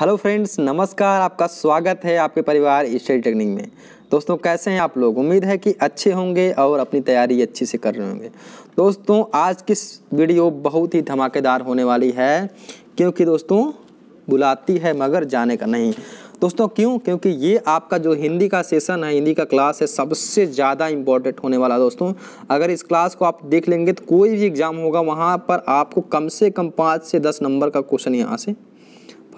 hello friends नमस्कार आपका स्वागत है आपके परिवार स्टडी टेक्निक में दोस्तों कैसे हैं आप लोग उम्मीद है कि अच्छे होंगे और अपनी तैयारी अच्छी से कर रहे होंगे दोस्तों आज की वीडियो बहुत ही धमाकेदार होने वाली है क्योंकि दोस्तों बुलाती है मगर जाने का नहीं दोस्तों क्यों क्योंकि ये आपका जो हिंदी का सेशन है हिंदी का क्लास है सबसे ज़्यादा इम्पोर्टेंट होने वाला दोस्तों अगर इस क्लास को आप देख लेंगे तो कोई भी एग्ज़ाम होगा वहाँ पर आपको कम से कम पाँच से दस नंबर का क्वेश्चन यहाँ से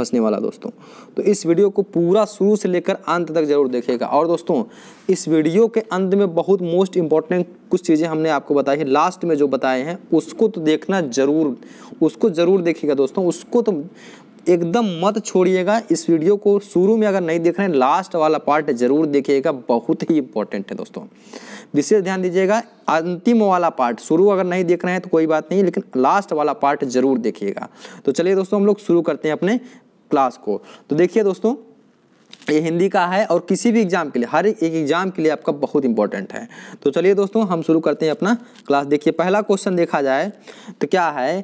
फंसने वाला दोस्तों तो इस वीडियो को पूरा शुरू से लेकर अंत तक जरूर देखेगा और दोस्तों इस वीडियो के अंत में बहुत मोस्ट इंपॉर्टेंट कुछ चीज़ें हमने आपको बताई है लास्ट में जो बताए हैं उसको तो देखना ज़रूर उसको ज़रूर देखिएगा दोस्तों उसको तो एकदम मत छोड़िएगा इस वीडियो को शुरू में अगर नहीं देख रहे हैं लास्ट वाला पार्ट जरूर देखिएगा बहुत ही इंपॉर्टेंट है दोस्तों विशेष ध्यान दीजिएगा अंतिम वाला पार्ट शुरू अगर नहीं देख रहे हैं तो कोई बात नहीं लेकिन लास्ट वाला पार्ट जरूर देखिएगा तो चलिए दोस्तों हम लोग शुरू करते हैं अपने क्लास को तो देखिए दोस्तों ये हिंदी का है और किसी भी एग्ज़ाम के लिए हर एक एग्ज़ाम के लिए आपका बहुत इंपॉर्टेंट है तो चलिए दोस्तों हम शुरू करते हैं अपना क्लास देखिए पहला क्वेश्चन देखा जाए तो क्या है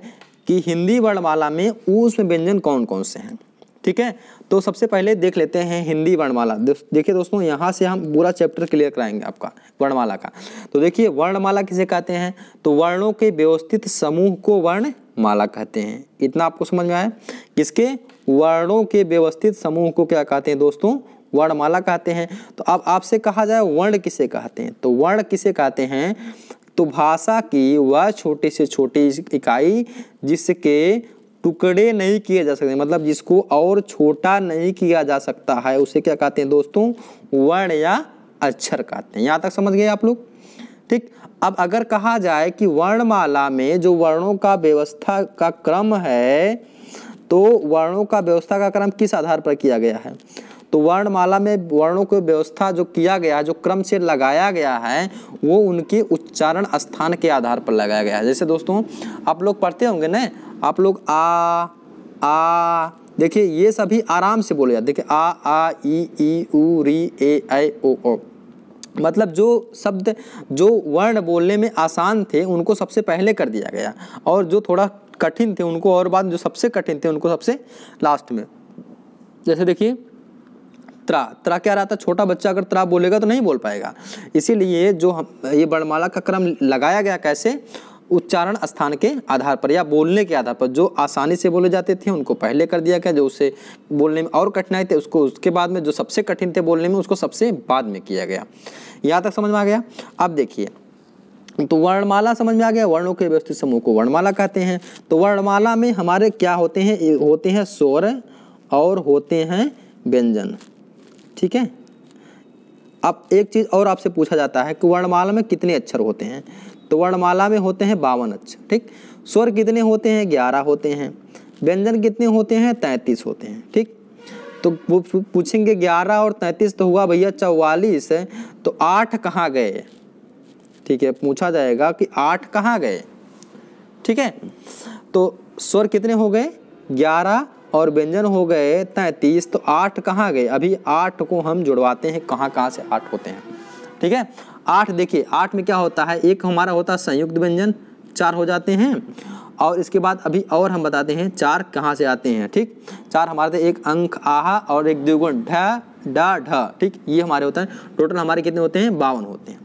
कि हिंदी वर्णमाला में उसमें व्यंजन कौन कौन से हैं ठीक है तो सबसे पहले देख लेते हैं हिंदी वर्णमाला देखिए दोस्तों यहाँ से हम पूरा चैप्टर क्लियर कराएंगे आपका वर्णमाला का तो देखिए वर्णमाला किसे कहते हैं तो वर्णों के व्यवस्थित समूह को वर्ण माला कहते हैं इतना आपको समझ में आया किसके वर्णों के व्यवस्थित समूह को क्या कहते हैं दोस्तों वर्णमाला कहते हैं तो अब आपसे कहा जाए वर्ण किसे कहते हैं तो वर्ण किसे कहते हैं तो भाषा की वह छोटे से छोटी इकाई जिसके टुकड़े नहीं किए जा सकते मतलब जिसको और छोटा नहीं किया जा सकता है उसे क्या कहते हैं दोस्तों वर्ण या अक्षर कहते हैं यहाँ तक समझ गए आप लोग ठीक अब अगर कहा जाए कि वर्णमाला में जो वर्णों का व्यवस्था का क्रम है तो वर्णों का व्यवस्था का क्रम किस आधार पर किया गया है तो वर्णमाला में वर्णों को व्यवस्था जो किया गया जो क्रम से लगाया गया है वो उनके उच्चारण स्थान के आधार पर लगाया गया है जैसे दोस्तों आप लोग पढ़ते होंगे ना आप लोग आ आ देखिए ये सभी आराम से बोले जाते देखिए आ आ ई ई री ए आई ओ ओ मतलब जो शब्द जो वर्ण बोलने में आसान थे उनको सबसे पहले कर दिया गया और जो थोड़ा कठिन थे उनको और बाद जो सबसे कठिन थे उनको सबसे लास्ट में जैसे देखिए त्रा त्रा क्या रहा था छोटा बच्चा अगर त्रा बोलेगा तो नहीं बोल पाएगा इसीलिए जो हम ये वर्णमाला का क्रम लगाया गया कैसे उच्चारण स्थान के आधार पर या बोलने के आधार पर जो आसानी से बोले जाते थे उनको पहले कर दिया गया जो उसे बोलने में और कठिनाई थे उसको उसके बाद में जो सबसे कठिन थे बोलने में उसको सबसे बाद में किया गया यहाँ तक समझ में आ गया अब देखिए तो वर्णमाला समझ में आ गया वर्णों के व्यवस्थित समूह को वर्णमाला कहते हैं तो वर्णमाला में हमारे क्या होते हैं होते हैं स्वर और होते हैं व्यंजन ठीक है अब एक चीज़ और आपसे पूछा जाता है कि वर्णमाला में कितने अक्षर होते हैं तो वर्णमाला में होते हैं बावन अक्षर ठीक स्वर कितने होते हैं ग्यारह होते हैं व्यंजन कितने होते हैं तैंतीस होते हैं ठीक तो वो पूछेंगे ग्यारह और तैंतीस तो हुआ भैया चौवालीस तो आठ कहाँ गए ठीक है पूछा जाएगा कि आठ कहाँ गए ठीक है तो स्वर कितने हो गए ग्यारह और व्यंजन हो गए तैंतीस तो आठ कहाँ गए अभी आठ को हम जुड़वाते हैं कहाँ कहाँ से आठ होते हैं ठीक है आठ देखिए आठ में क्या होता है एक हमारा होता है संयुक्त व्यंजन चार हो जाते हैं और इसके बाद अभी और हम बताते हैं चार कहाँ से आते हैं ठीक चार हमारे थे एक अंक आहा और एक द्विगुण ढ ढ ठीक ये हमारे होते हैं टोटल हमारे कितने होते हैं बावन होते हैं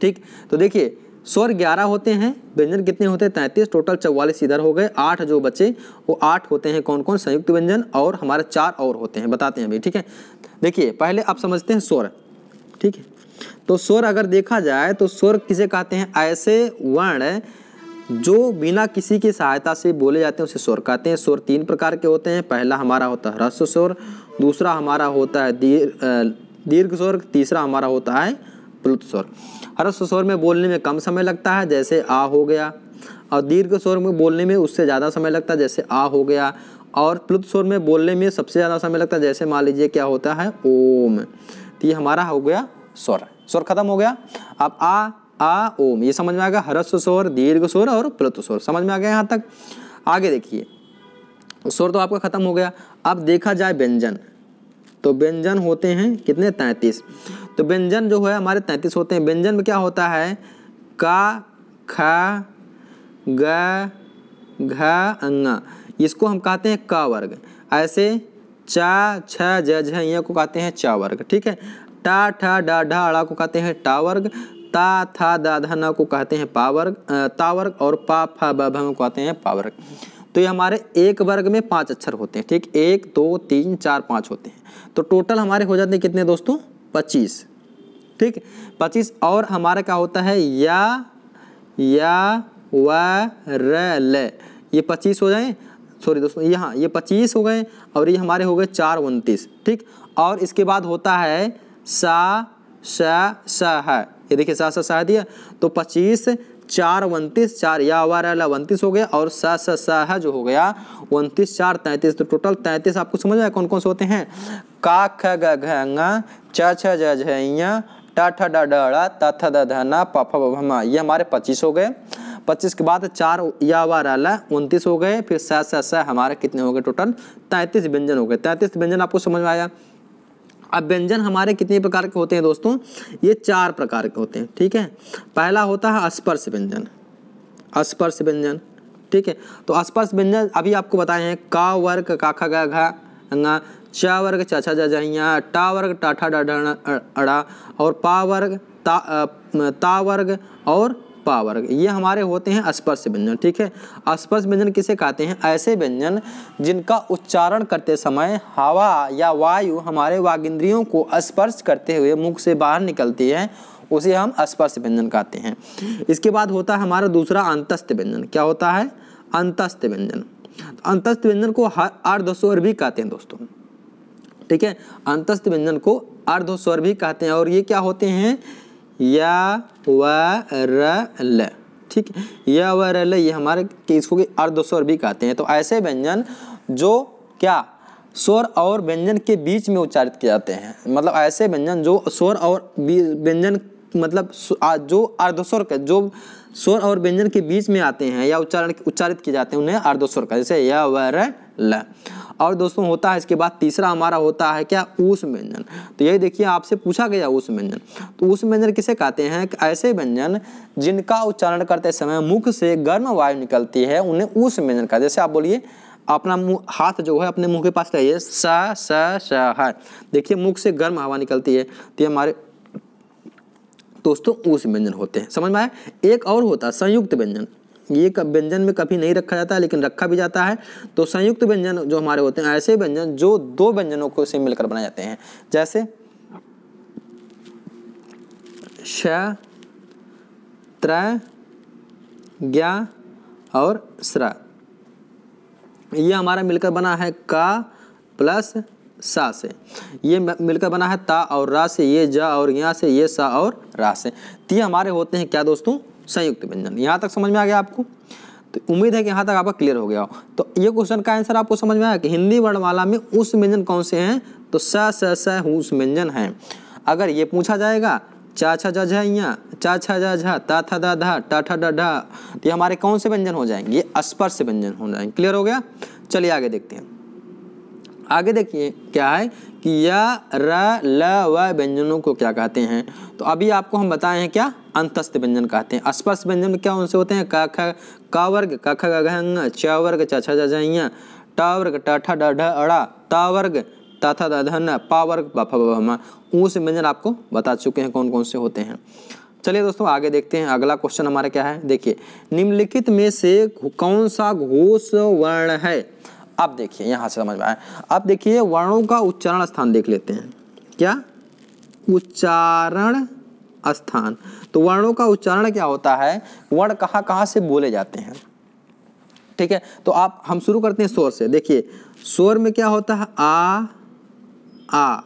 ठीक तो देखिए स्वर ग्यारह होते हैं व्यंजन कितने होते हैं तैंतीस टोटल चौवालीस इधर हो गए आठ जो बचे वो आठ होते हैं कौन कौन संयुक्त व्यंजन और हमारे चार और होते हैं बताते हैं अभी ठीक है देखिए पहले आप समझते हैं स्वर ठीक है तो स्वर अगर देखा जाए तो स्वर किसे कहते हैं ऐसे वर्ण जो बिना किसी की सहायता से बोले जाते हैं उसे स्वर कहते हैं स्वर तीन प्रकार के होते हैं पहला हमारा होता है ह्रस्व स्वर दूसरा हमारा होता है दीर्घ स्वर तीसरा हमारा होता है प्लुत स्वर ह्रस्व स्वर में बोलने में कम समय लगता है जैसे आ हो गया और दीर्घ स्वर में बोलने में उससे ज़्यादा समय लगता है जैसे आ हो गया और प्लुत स्वर में बोलने में सबसे ज़्यादा समय लगता है जैसे मान लीजिए क्या होता है ओम तो ये हमारा हो गया स्वर स्वर खत्म हो गया अब आ आ ओम ये समझ में आ गया हरस्व स्वर दीर्घ स्वर और प्लुत स्वर समझ में आ गया यहाँ तक आगे देखिए स्वर तो आपका खत्म हो गया अब देखा जाए व्यंजन तो व्यंजन होते हैं कितने तैंतीस तो व्यंजन जो है हमारे तैंतीस होते हैं व्यंजन में क्या होता है का खा ग घ अंगा इसको हम कहते हैं का वर्ग ऐसे चा छ ज झ को कहते हैं चा वर्ग ठीक है टा ठा डा ढा अड़ा को कहते हैं टा वर्ग ता था दाधना को कहते हैं पावर्ग तावर्ग और पा फा भम को कहते हैं पावर्ग तो ये हमारे एक वर्ग में पांच अक्षर होते हैं ठीक एक दो तीन चार पाँच होते हैं तो टोटल हमारे हो जाते हैं कितने दोस्तों पच्चीस ठीक पच्चीस और हमारा क्या होता है या या व र ल ये पच्चीस हो जाए सॉरी दोस्तों यहाँ ये पच्चीस हो गए और ये हमारे हो गए चार उनतीस ठीक और इसके बाद होता है सा श स है ये देखिए सात सात सात दिया तो पच्चीस चार उनतीस चार या वाला उनतीस हो गया और सात सात साह जो हो गया उनतीस चार तैंतीस तो टोटल तैंतीस आपको समझ में कौन कौन से होते हैं का ख ग घ छ झ टाठा डा डा तथा दा भमा ये हमारे पच्चीस हो गए पच्चीस के बाद चार या वाला उनतीस हो गए फिर सात सात सात हमारे कितने हो गए टोटल तैंतीस व्यंजन हो गए तैंतीस व्यंजन आपको समझ में आया अब व्यंजन हमारे कितने प्रकार के होते हैं दोस्तों ये चार प्रकार के होते हैं ठीक है पहला होता है स्पर्श व्यंजन स्पर्श व्यंजन ठीक है तो स्पर्श व्यंजन अभी आपको बताए हैं का वर्ग काखा गा घा च वर्ग चाचा जा जाइया टा वर्ग टाठा डा अड़ा और पा वर्ग ता, ता वर्ग और पावर ये हमारे होते हैं स्पर्श व्यंजन ठीक है स्पर्श व्यंजन किसे कहते हैं ऐसे व्यंजन जिनका उच्चारण करते समय हवा या वायु हमारे वागिंद्रियों को स्पर्श करते हुए मुख से बाहर निकलती है उसे हम स्पर्श व्यंजन कहते हैं इसके बाद होता है हमारा दूसरा अंतस्थ व्यंजन क्या होता है अंतस्थ व्यंजन अंतस्थ व्यंजन को अर्धस्वर भी कहते हैं दोस्तों ठीक है अंतस्थ व्यंजन को अर्धस्वर भी कहते हैं और ये क्या होते हैं या व र ल ठीक या व र ल ये हमारे कि इसको कि अर्धस्वर भी कहते हैं तो ऐसे व्यंजन जो क्या स्वर और व्यंजन के बीच में उच्चारित किए जाते हैं मतलब ऐसे व्यंजन जो स्वर और व्यंजन मतलब जो अर्धस्वर का जो स्वर और व्यंजन के बीच में आते हैं या उच्चारण उच्चारित किए जाते हैं उन्हें अर्धस्वर का जैसे या व र ल और दोस्तों होता है इसके बाद तीसरा हमारा होता है क्या ऊष व्यंजन तो यही देखिए आपसे पूछा गया ऊष व्यंजन तो ऊष व्यंजन किसे कहते हैं ऐसे व्यंजन जिनका उच्चारण करते समय मुख से गर्म वायु निकलती है उन्हें ऊष व्यंजन का जैसे आप बोलिए अपना मुँह हाथ जो है अपने मुंह के पास रहिए स स है देखिए मुख से गर्म हवा निकलती है तो ये हमारे दोस्तों ऊष व्यंजन होते हैं समझ में आया एक और होता है संयुक्त व्यंजन ये कब व्यंजन में कभी नहीं रखा जाता है लेकिन रखा भी जाता है तो संयुक्त व्यंजन जो हमारे होते हैं ऐसे व्यंजन जो दो व्यंजनों को से मिलकर बनाए जाते हैं जैसे श त्र ज्ञा और स्रा ये हमारा मिलकर बना है का प्लस सा से ये मिलकर बना है ता और रा से ये जा और यहाँ से ये सा और रा से ती तो हमारे होते हैं क्या दोस्तों संयुक्त व्यंजन यहाँ तक समझ में आ गया आपको तो उम्मीद है कि यहाँ तक आपका क्लियर हो गया हो तो ये क्वेश्चन का आंसर आपको समझ में आया कि हिंदी वर्णमाला में उस व्यंजन कौन से हैं तो स स स उस व्यंजन है अगर ये पूछा जाएगा चा छा जा चा छा झा ता था दा धा टा ठा डा ढा तो ये हमारे कौन से व्यंजन हो जाएंगे ये स्पर्श व्यंजन हो जाएंगे क्लियर हो गया चलिए आगे देखते हैं आगे देखिए क्या है कि या र ल व व्यंजनों को क्या कहते हैं तो अभी आपको हम बताए हैं क्या अंतस्थ व्यंजन कहते हैं स्पष्ट व्यंजन क्या उनसे होते हैं का ख का वर्ग क ख ग च वर्ग च छ झ ट वर्ग ट ठ ड ढ अड़ा त वर्ग तथा दधन पावर बफ बमा ऊँस व्यंजन आपको बता चुके हैं कौन कौन से होते हैं चलिए दोस्तों आगे देखते हैं अगला क्वेश्चन हमारा क्या है देखिए निम्नलिखित में से कौन सा घोष वर्ण है अब देखिए यहां से समझ में आए अब देखिए वर्णों का उच्चारण स्थान देख लेते हैं क्या उच्चारण स्थान तो वर्णों का उच्चारण क्या होता है वर्ण कहां कहां से बोले जाते हैं ठीक है तो आप हम शुरू करते हैं स्वर से देखिए स्वर में क्या होता है आ आ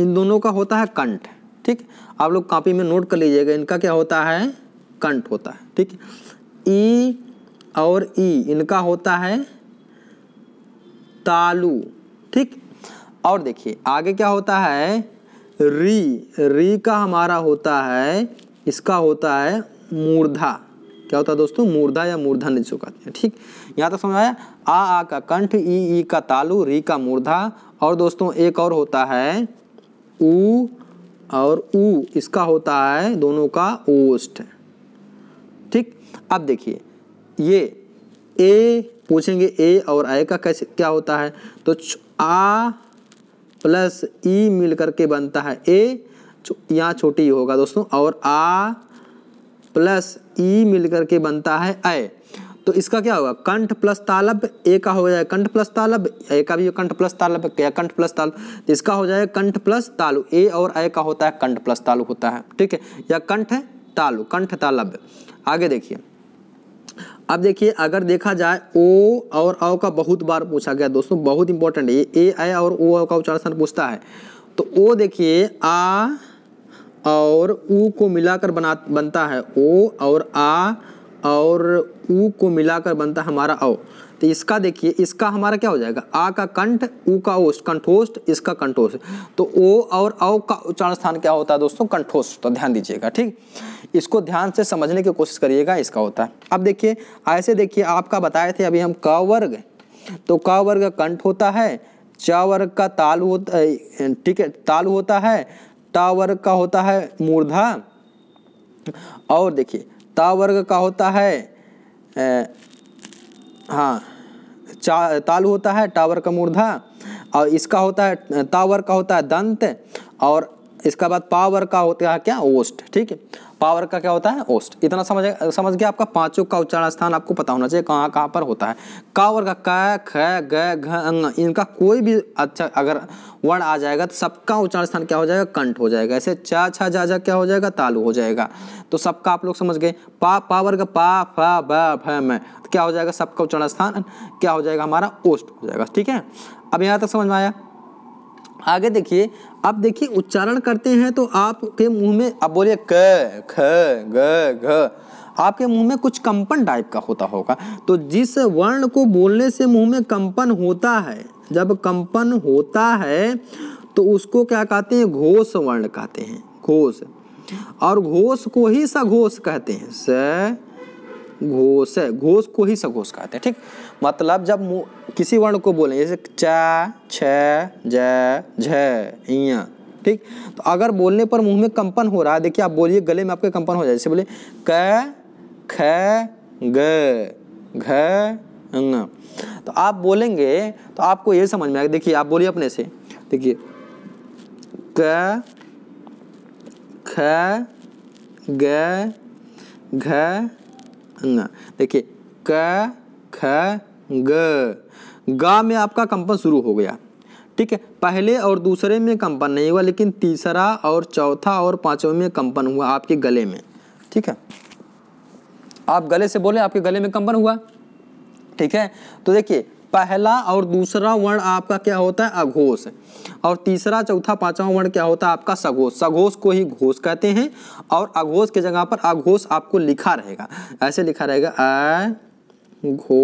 इन दोनों का होता है कंठ ठीक आप लोग कॉपी में नोट कर लीजिएगा इनका क्या होता है कंठ होता है ठीक ई और ई इनका होता है तालु ठीक और देखिए आगे क्या होता है री री का हमारा होता है इसका होता है मूर्धा क्या होता है दोस्तों मूर्धा या मूर्धन जिसको कहते हैं ठीक यहाँ तक समझ आया आ आ का कंठ ई ई का तालु री का मूर्धा और दोस्तों एक और होता है ऊ और ऊ इसका होता है दोनों का ओष्ठ ठीक अब देखिए ये ए पूछेंगे ए और आई का कैसे क्या होता है तो आ प्लस ई e मिल करके बनता है ए यहाँ छोटी होगा दोस्तों और आ प्लस ई e मिल करके बनता है ए तो इसका क्या होगा कंठ प्लस तालब ए का हो जाएगा कंठ प्लस तालब ए का भी कंठ प्लस तालब क्या कंठ प्लस तालु इसका हो जाए कंठ प्लस तालु ए और ए का होता है कंठ प्लस तालु होता है ठीक है या कंठ तालु कंठ तालब आगे देखिए अब देखिए अगर देखा जाए ओ और औ का बहुत बार पूछा गया दोस्तों बहुत इंपॉर्टेंट है ए आ और ओ का उच्चारण पूछता है तो ओ देखिए आ और ऊ को मिलाकर बना बनता है ओ और आ और ऊ को मिलाकर बनता है हमारा औ तो इसका देखिए इसका हमारा क्या हो जाएगा आ का कंठ ऊ का ओस्ट कंठोस्ट इसका कंठोस्ट तो ओ और औ का उच्चारण स्थान क्या होता है दोस्तों कंठोस्ट तो ध्यान दीजिएगा ठीक इसको ध्यान से समझने की कोशिश करिएगा इसका होता है अब देखिए ऐसे देखिए आपका बताए थे अभी हम क वर्ग तो क वर्ग कंठ होता है च वर्ग का ताल होता ठीक है ताल होता है ट वर्ग का होता है मूर्धा और देखिए ता वर्ग का होता है ए, हाँ ताल होता है टावर का मूर्धा और इसका होता है टावर का होता है दंत और इसका बाद पावर का होता है क्या ओस्ट ठीक है पावर का क्या होता है ओस्ट इतना समझ समझ गया आपका पांचों का उच्चारण स्थान आपको पता होना चाहिए कहाँ कहाँ पर होता है का वर्ग का ख ग घ अं, इनका कोई भी अच्छा अगर वर्ड आ जाएगा तो सबका उच्चारण स्थान क्या हो जाएगा कंठ हो जाएगा ऐसे चा छा जा जा क्या हो जाएगा तालू हो जाएगा तो सबका आप लोग समझ गए पा पावर का पा फा ब फ में तो क्या हो जाएगा सबका उच्चारण स्थान क्या हो जाएगा हमारा ओस्ट हो जाएगा ठीक है अब यहाँ तक समझ में आया आगे देखिए अब देखिए उच्चारण करते हैं तो आपके मुंह में अब बोलिए क ख ग घ आपके मुंह में कुछ कंपन टाइप का होता होगा तो जिस वर्ण को बोलने से मुंह में कंपन होता है जब कंपन होता है तो उसको क्या कहते हैं घोष वर्ण कहते हैं घोष और घोष को ही सघोष कहते हैं स घोष है घोष को ही सघोष कहते हैं ठीक मतलब जब किसी वर्ण को बोलें जैसे चा छ ठीक तो अगर बोलने पर मुंह में कंपन हो रहा है देखिए आप बोलिए गले में आपके कंपन हो जाए जैसे बोले क ख ग घ तो आप बोलेंगे तो आपको ये समझ में आएगा देखिए आप बोलिए अपने से देखिए क ख ग घ ङ देखिए क ख ग गा में आपका कंपन शुरू हो गया ठीक है पहले और दूसरे में कंपन नहीं हुआ लेकिन तीसरा और चौथा और पांचवें में कंपन हुआ आपके गले में ठीक है आप गले से बोले आपके गले में कंपन हुआ ठीक है तो देखिए पहला और दूसरा वर्ण आपका क्या होता है अघोष और तीसरा चौथा पांचवा वर्ण क्या होता है आपका सघोष सघोष को ही घोष कहते हैं और अघोष के जगह पर अघोष आपको लिखा रहेगा ऐसे लिखा रहेगा अ घो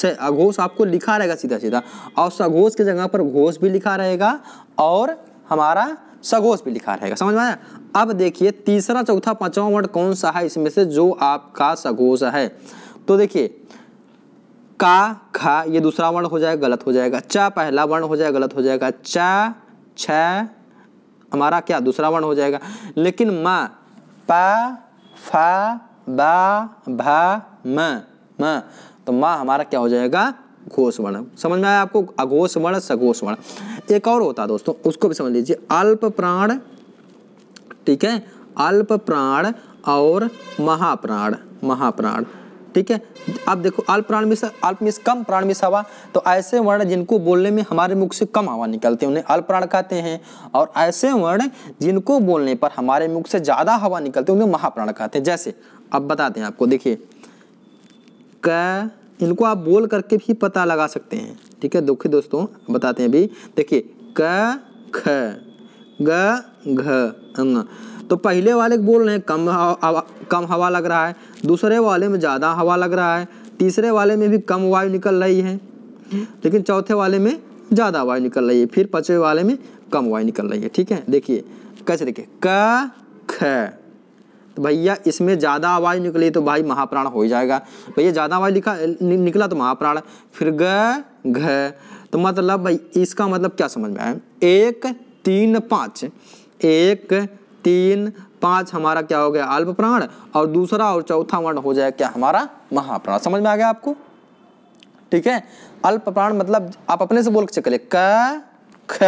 से अघोष आपको लिखा रहेगा सीधा सीधा और सघोष की जगह पर घोष भी लिखा रहेगा और हमारा सघोष भी लिखा रहेगा समझ में आया अब देखिए तीसरा चौथा पांचवा वर्ण कौन सा है इसमें से जो आपका सघोष है तो देखिए का खा ये दूसरा वर्ण हो जाएगा गलत हो जाएगा चा पहला वर्ण हो जाएगा गलत हो जाएगा च छ हमारा क्या दूसरा वर्ण हो जाएगा लेकिन म प फ ब भ म म तो म हमारा क्या हो जाएगा घोष वर्ण समझ में आया आपको अघोष वर्ण सघोष वर्ण एक और होता है दोस्तों उसको भी समझ लीजिए अल्प प्राण ठीक है अल्प प्राण और महाप्राण महाप्राण ठीक है अब देखो अल्प प्राण मिश्र अल्प मिश्र कम प्राण मिश्र हवा तो ऐसे वर्ण जिनको बोलने में हमारे मुख से कम हवा निकलती है उन्हें अल्प प्राण कहते हैं और ऐसे वर्ण जिनको बोलने पर हमारे मुख से ज़्यादा हवा निकलती है उन्हें महाप्राण कहते हैं जैसे अब बताते हैं आपको देखिए क इनको आप बोल करके भी पता लगा सकते हैं ठीक है दुखी दोस्तों बताते हैं अभी देखिए क ख ग घ तो पहले वाले बोल रहे हैं कम हवा कम हवा लग रहा है दूसरे वाले में ज़्यादा हवा लग रहा है तीसरे वाले में भी कम वायु निकल रही है लेकिन चौथे वाले में ज़्यादा वायु निकल रही है फिर पाँचवें वाले में कम वायु निकल रही है ठीक है देखिए कैसे देखिए क ख तो भैया इसमें ज़्यादा आवाज निकली तो भाई महाप्राण हो ही जाएगा भैया ज़्यादा आवाज लिखा नि, निकला तो महाप्राण फिर ग घ तो मतलब भाई इसका मतलब क्या समझ में आया एक तीन पाँच एक तीन पांच हमारा क्या हो गया अल्प प्राण और दूसरा और चौथा वर्ण हो जाएगा क्या हमारा महाप्राण समझ में आ गया आपको ठीक है अल्प प्राण मतलब आप अपने से बोल के चेक क ख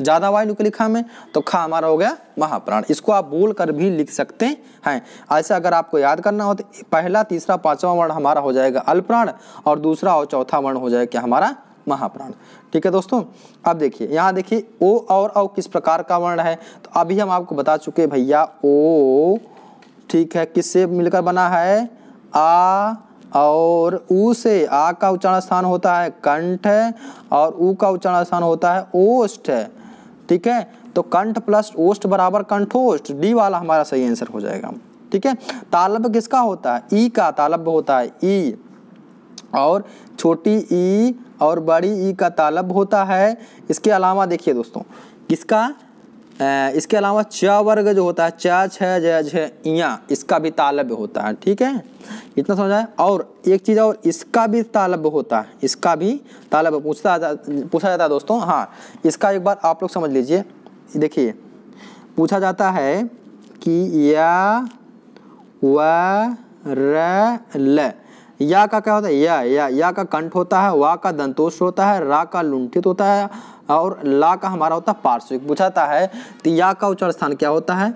ज्यादा वायु निकली में तो खा हमारा हो गया महाप्राण इसको आप बोल कर भी लिख सकते हैं ऐसे अगर आपको याद करना हो तो पहला तीसरा पांचवा वर्ण हमारा हो जाएगा अल्प प्राण और दूसरा और चौथा वर्ण हो जाएगा क्या हमारा महाप्राण ठीक है दोस्तों अब देखिए यहाँ देखिए ओ और औ किस प्रकार का वर्ण है तो अभी हम आपको बता चुके भैया ओ ठीक है किससे मिलकर बना है आ और ऊ से आ का उच्चारण स्थान होता है कंठ है और ऊ का उच्चारण स्थान होता है ओष्ठ है ठीक है तो कंठ प्लस ओष्ठ बराबर कंठोष्ठ डी वाला हमारा सही आंसर हो जाएगा ठीक है तालब किसका होता है ई का तालब होता है ई और छोटी ई और बड़ी ई का तालब होता है इसके अलावा देखिए दोस्तों किसका इसके अलावा च वर्ग जो होता है च छ झिया इसका भी तालब होता है ठीक है इतना समझ आए और एक चीज़ और इसका भी तालब होता है इसका भी तालब पूछता पूछा जाता है दोस्तों हाँ इसका एक बार आप लोग समझ लीजिए देखिए पूछा जाता है कि या व र ल या का क्या होता है या या या का कंठ होता है वा का दंतोष होता है रा का लुंठित होता है और ला का हमारा होता है पार्श्विक बुझाता है तो या का उच्चार स्थान क्या होता है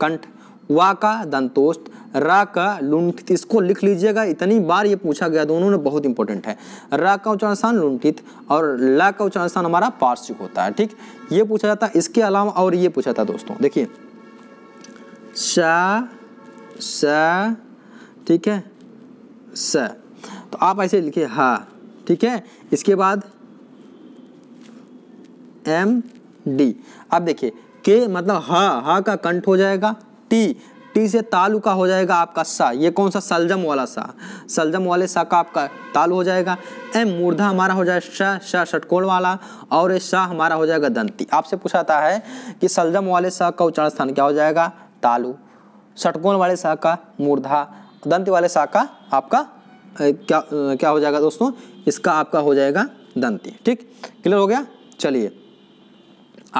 कंठ वा का दंतोष्ट रा का लुंठित इसको लिख लीजिएगा इतनी बार ये पूछा गया दोनों ने बहुत इंपॉर्टेंट है रा का उच्चारण स्थान लुंठित और ला का उच्चारण स्थान हमारा पार्श्विक होता है ठीक ये पूछा जाता है इसके अलावा और ये पूछा जाता दोस्तों देखिए सा सा ठीक है स तो आप ऐसे लिखिए हा ठीक है इसके बाद एम डी अब देखिए के मतलब ह ह का कंठ हो जाएगा टी टी से तालु का हो जाएगा आपका सा ये कौन सा सलजम वाला सा सलजम वाले सा का आपका ताल हो जाएगा एम मूर्धा हमारा हो जाएगा शाह षटकोण वाला और ये शाह हमारा हो जाएगा दंती आपसे पूछाता है कि सलजम वाले सा का उच्चारण स्थान क्या हो जाएगा तालु षटकोण वाले सा का मूर्धा दंत वाले शाखा आपका क्या क्या हो जाएगा दोस्तों इसका आपका हो जाएगा दंती ठीक क्लियर हो गया चलिए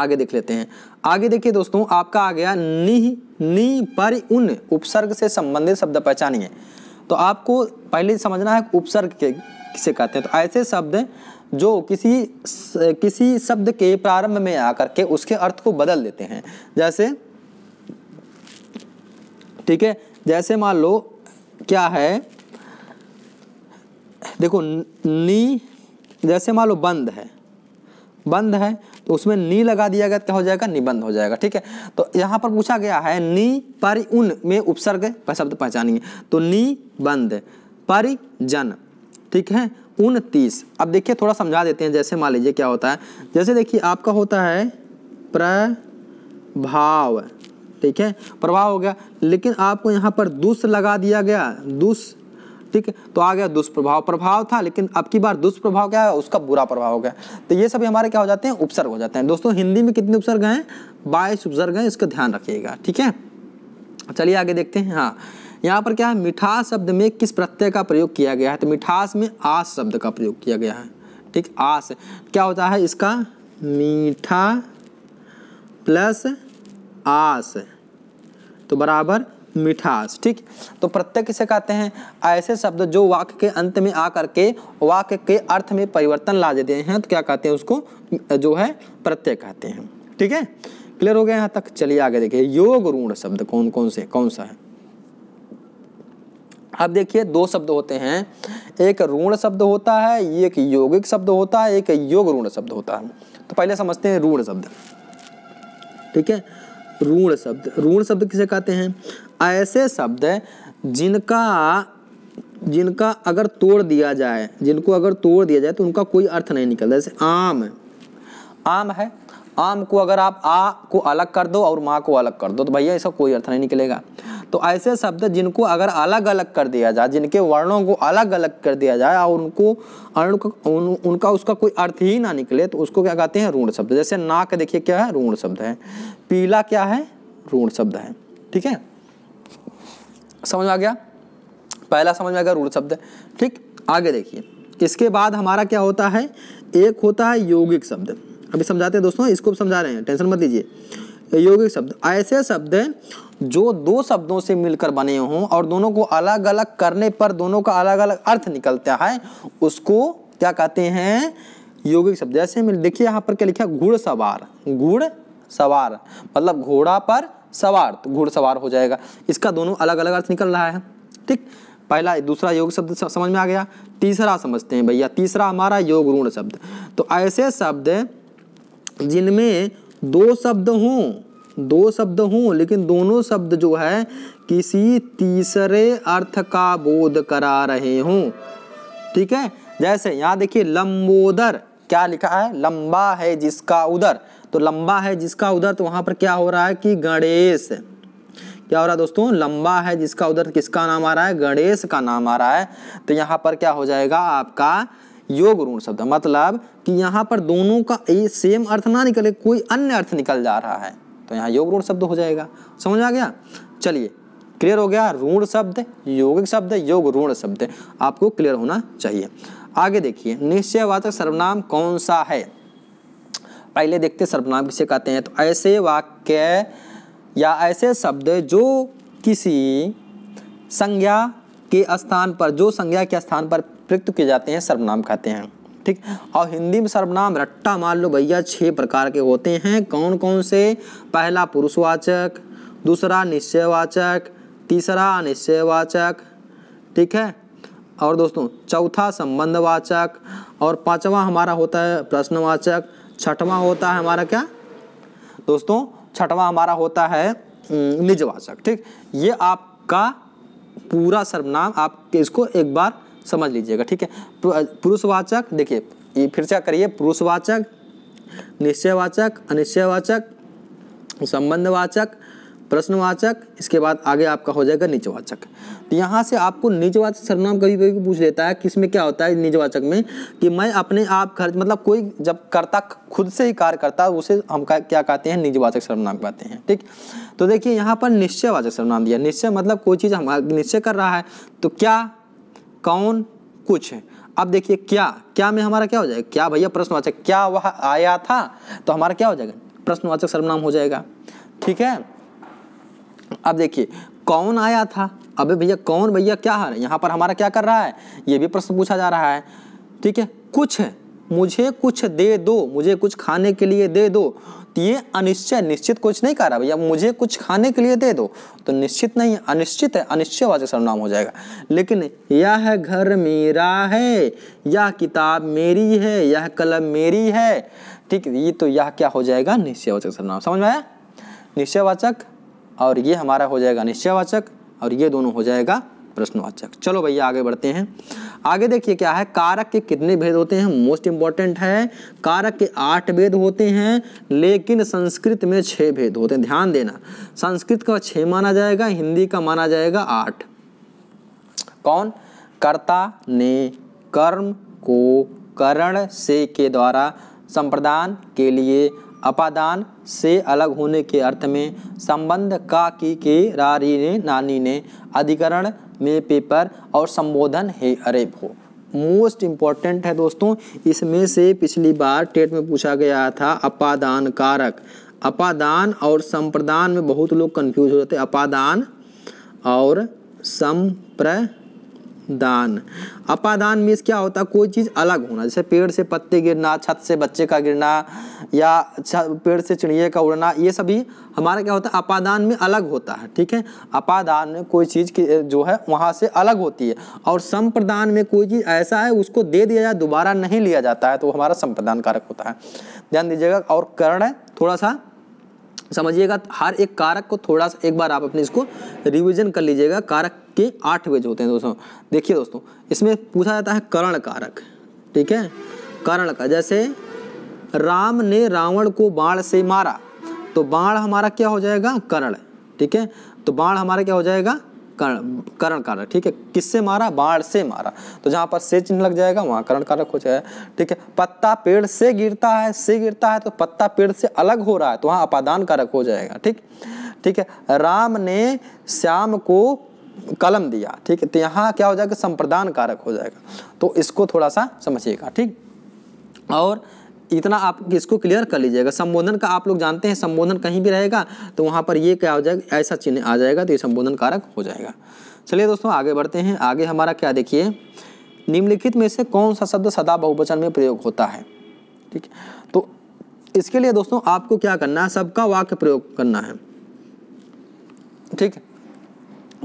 आगे देख लेते हैं आगे देखिए दोस्तों आपका आ गया नी नी पर उन उपसर्ग से संबंधित शब्द पहचानिए तो आपको पहले समझना है उपसर्ग के किसे कहते हैं तो ऐसे शब्द जो किसी किसी शब्द के प्रारंभ में आकर के उसके अर्थ को बदल देते हैं जैसे ठीक है जैसे मान लो क्या है देखो नी जैसे मान लो बंद है बंद है तो उसमें नी लगा दिया गया क्या हो जाएगा निबंध हो जाएगा ठीक है तो यहाँ पर पूछा गया है नी पर उन में उपसर्ग शब्द पहचानिए तो नी बंद परिजन ठीक है उनतीस अब देखिए थोड़ा समझा देते हैं जैसे मान लीजिए क्या होता है जैसे देखिए आपका होता है प्रभाव ठीक है प्रवाह हो गया लेकिन आपको यहाँ पर दुष्ट लगा दिया गया दुष ठीक है तो आ गया दुष्प्रभाव प्रभाव था लेकिन अब की बार दुष्प्रभाव क्या है उसका बुरा प्रभाव हो गया तो ये सभी हमारे क्या हो जाते हैं उपसर्ग हो जाते हैं दोस्तों हिंदी में कितने उपसर्ग हैं बाईस उपसर्ग हैं इसका ध्यान रखिएगा ठीक है चलिए आगे देखते हैं हाँ यहाँ पर क्या है मिठास शब्द में किस प्रत्यय का प्रयोग किया गया है तो मिठास में आस शब्द का प्रयोग किया गया है ठीक आस क्या होता है इसका मीठा प्लस आस तो बराबर मिठास ठीक तो प्रत्यय किसे कहते हैं ऐसे शब्द जो वाक्य के अंत में आ करके वाक्य के अर्थ में परिवर्तन ला देते हैं तो क्या कहते हैं उसको जो है प्रत्यय कहते हैं ठीक है क्लियर हो गया यहां तक चलिए आगे देखिए योग ऋण शब्द कौन कौन से कौन सा है अब देखिए दो शब्द होते हैं एक ऋण शब्द होता है एक योगिक शब्द होता है एक योग ऋण शब्द होता है तो पहले समझते हैं ऋण शब्द ठीक है रूण शब्द रूण शब्द किसे कहते हैं ऐसे शब्द जिनका जिनका अगर तोड़ दिया जाए जिनको अगर तोड़ दिया जाए तो उनका कोई अर्थ नहीं निकलता जैसे आम आम है आम को अगर आप आ को अलग कर दो और माँ को अलग कर दो तो भैया ऐसा कोई अर्थ नहीं निकलेगा तो ऐसे शब्द जिनको अगर अलग अलग कर दिया जाए जिनके वर्णों को अलग अलग कर दिया जाए और उनको उन, उनका उसका कोई अर्थ ही ना निकले तो उसको क्या कहते हैं रूढ़ शब्द जैसे नाक देखिए क्या है रूढ़ शब्द है पीला क्या है रूढ़ शब्द है ठीक है समझ आ गया पहला समझ में आ गया रूढ़ शब्द है ठीक आगे देखिए इसके बाद हमारा क्या होता है एक होता है यौगिक शब्द अभी समझाते हैं दोस्तों इसको समझा रहे हैं टेंशन मत लीजिए यौगिक शब्द ऐसे शब्द जो दो शब्दों से मिलकर बने हों और दोनों को अलग अलग करने पर दोनों का अलग अलग अर्थ निकलता है उसको क्या कहते हैं यौगिक शब्द जैसे देखिए यहाँ पर क्या लिखा है घुड़ सवार घुड़ सवार मतलब घोड़ा पर सवार तो घुड़ सवार हो जाएगा इसका दोनों अलग अलग अर्थ निकल रहा है ठीक पहला दूसरा योग शब्द समझ में आ गया तीसरा समझते हैं भैया तीसरा हमारा योग ऋण शब्द तो ऐसे शब्द जिनमें दो शब्द हों दो शब्द हूँ लेकिन दोनों शब्द जो है किसी तीसरे अर्थ का बोध करा रहे हूँ ठीक है जैसे यहाँ देखिए लंबोदर क्या लिखा है लंबा है जिसका उधर तो लंबा है जिसका उधर तो वहां पर क्या हो रहा है कि गणेश क्या हो रहा है दोस्तों लंबा है जिसका उधर तो किसका नाम आ रहा है गणेश का नाम आ रहा है तो यहाँ पर क्या हो जाएगा आपका योग ऋण शब्द मतलब कि यहाँ पर दोनों का ये सेम अर्थ ना निकले कोई अन्य अर्थ निकल जा रहा है तो यहाँ योग ऋण शब्द हो जाएगा समझ में आ गया चलिए क्लियर हो गया ऋण शब्द योगिक शब्द योग ऋण शब्द आपको क्लियर होना चाहिए आगे देखिए निश्चयवाचक सर्वनाम कौन सा है पहले देखते सर्वनाम किसे कहते हैं तो ऐसे वाक्य या ऐसे शब्द जो किसी संज्ञा के स्थान पर जो संज्ञा के स्थान पर प्रयुक्त किए जाते हैं सर्वनाम कहते हैं ठीक और हिंदी में सर्वनाम रट्टा मान लो भैया छह प्रकार के होते हैं कौन कौन से पहला पुरुषवाचक दूसरा निश्चयवाचक तीसरा अनिश्चयवाचक ठीक है और दोस्तों चौथा संबंधवाचक और पांचवा हमारा होता है प्रश्नवाचक छठवां होता है हमारा क्या दोस्तों छठवां हमारा होता है निजवाचक ठीक ये आपका पूरा सर्वनाम आप इसको एक बार समझ लीजिएगा ठीक है पुरुषवाचक देखिए ये फिर से करिए पुरुषवाचक निश्चयवाचक अनिश्चयवाचक संबंधवाचक प्रश्नवाचक इसके बाद आगे आपका हो जाएगा निजवाचक तो यहाँ से आपको निजवाचक सरनाम कभी कभी पूछ लेता है किस में क्या होता है निजवाचक में कि मैं अपने आप खर्च मतलब कोई जब करता खुद से ही कार्य करता है उसे हम क्या कहते हैं निजवाचक सरनाम कहते हैं ठीक तो देखिए यहाँ पर निश्चयवाचक सरनाम दिया निश्चय मतलब कोई चीज़ हम निश्चय कर रहा है तो क्या कौन कुछ है अब देखिए क्या क्या में हमारा क्या हो जाएगा क्या भैया प्रश्नवाचक क्या वह आया था तो हमारा क्या हो जाएगा प्रश्नवाचक सर्वनाम हो जाएगा ठीक है अब देखिए कौन आया था अबे भैया कौन भैया क्या है यहाँ पर हमारा क्या कर रहा है ये भी प्रश्न पूछा जा रहा है ठीक है कुछ मुझे कुछ दे दो मुझे कुछ खाने के लिए दे दो ये अनिश्चय निश्चित कुछ नहीं कह रहा भैया मुझे कुछ खाने के लिए दे दो तो निश्चित नहीं है अनिश्चित है वाचक सर्वनाम हो जाएगा लेकिन यह घर मेरा है यह किताब मेरी है यह कलम मेरी है ठीक ये तो यह क्या हो जाएगा निश्चयवाचक सर्वनाम समझ में आया निश्चयवाचक और ये हमारा हो जाएगा निश्चयवाचक और ये दोनों हो जाएगा प्रश्नवाचक चलो भैया आगे बढ़ते हैं आगे देखिए क्या है कारक के कितने भेद होते हैं मोस्ट इंपॉर्टेंट है कारक के आठ भेद होते हैं लेकिन संस्कृत में छह भेद होते हैं ध्यान देना संस्कृत का छह माना जाएगा हिंदी का माना जाएगा आठ कौन कर्ता ने कर्म को करण से के द्वारा संप्रदान के लिए अपादान से अलग होने के अर्थ में संबंध का की के रारी ने नानी ने अधिकरण में पेपर और संबोधन है अरे भो मोस्ट इम्पॉर्टेंट है दोस्तों इसमें से पिछली बार टेट में पूछा गया था अपादान कारक अपादान और संप्रदान में बहुत लोग कंफ्यूज हो जाते अपादान और संप्र दान अपादान मीन्स क्या होता है कोई चीज़ अलग होना जैसे पेड़ से पत्ते गिरना छत से बच्चे का गिरना या पेड़ से चिड़िए का उड़ना ये सभी हमारा क्या होता है अपादान में अलग होता है ठीक है अपादान में कोई चीज़ की जो है वहाँ से अलग होती है और संप्रदान में कोई चीज़ ऐसा है उसको दे दिया जाए दोबारा नहीं लिया जाता है तो हमारा संप्रदान कारक होता है ध्यान दीजिएगा और करण है थोड़ा सा समझिएगा हर एक कारक को थोड़ा सा एक बार आप अपने इसको रिवीजन कर लीजिएगा कारक के आठ वेज होते हैं दोस्तों देखिए दोस्तों इसमें पूछा जाता है करण कारक ठीक है करण का जैसे राम ने रावण को बाण से मारा तो बाण हमारा क्या हो जाएगा करण ठीक है तो बाण हमारा क्या हो जाएगा करण करण कारक ठीक है किससे मारा बाढ़ से मारा तो जहां पर से चिन्ह लग जाएगा वहां करण कारक हो जाएगा ठीक है पत्ता पेड़ से गिरता है से गिरता है तो पत्ता पेड़ से अलग हो रहा है तो वहां अपादान कारक हो जाएगा ठीक ठीक है राम ने श्याम को कलम दिया ठीक है तो यहाँ क्या हो जाएगा संप्रदान कारक हो जाएगा तो इसको थोड़ा सा समझिएगा ठीक और इतना आप इसको क्लियर कर लीजिएगा संबोधन का आप लोग जानते हैं संबोधन कहीं भी रहेगा तो वहाँ पर ये क्या हो जाएगा ऐसा चिन्ह आ जाएगा तो ये संबोधन कारक हो जाएगा चलिए दोस्तों आगे बढ़ते हैं आगे हमारा क्या देखिए निम्नलिखित में से कौन सा शब्द सदा बहुवचन में प्रयोग होता है ठीक है तो इसके लिए दोस्तों आपको क्या करना है सबका वाक्य प्रयोग करना है ठीक है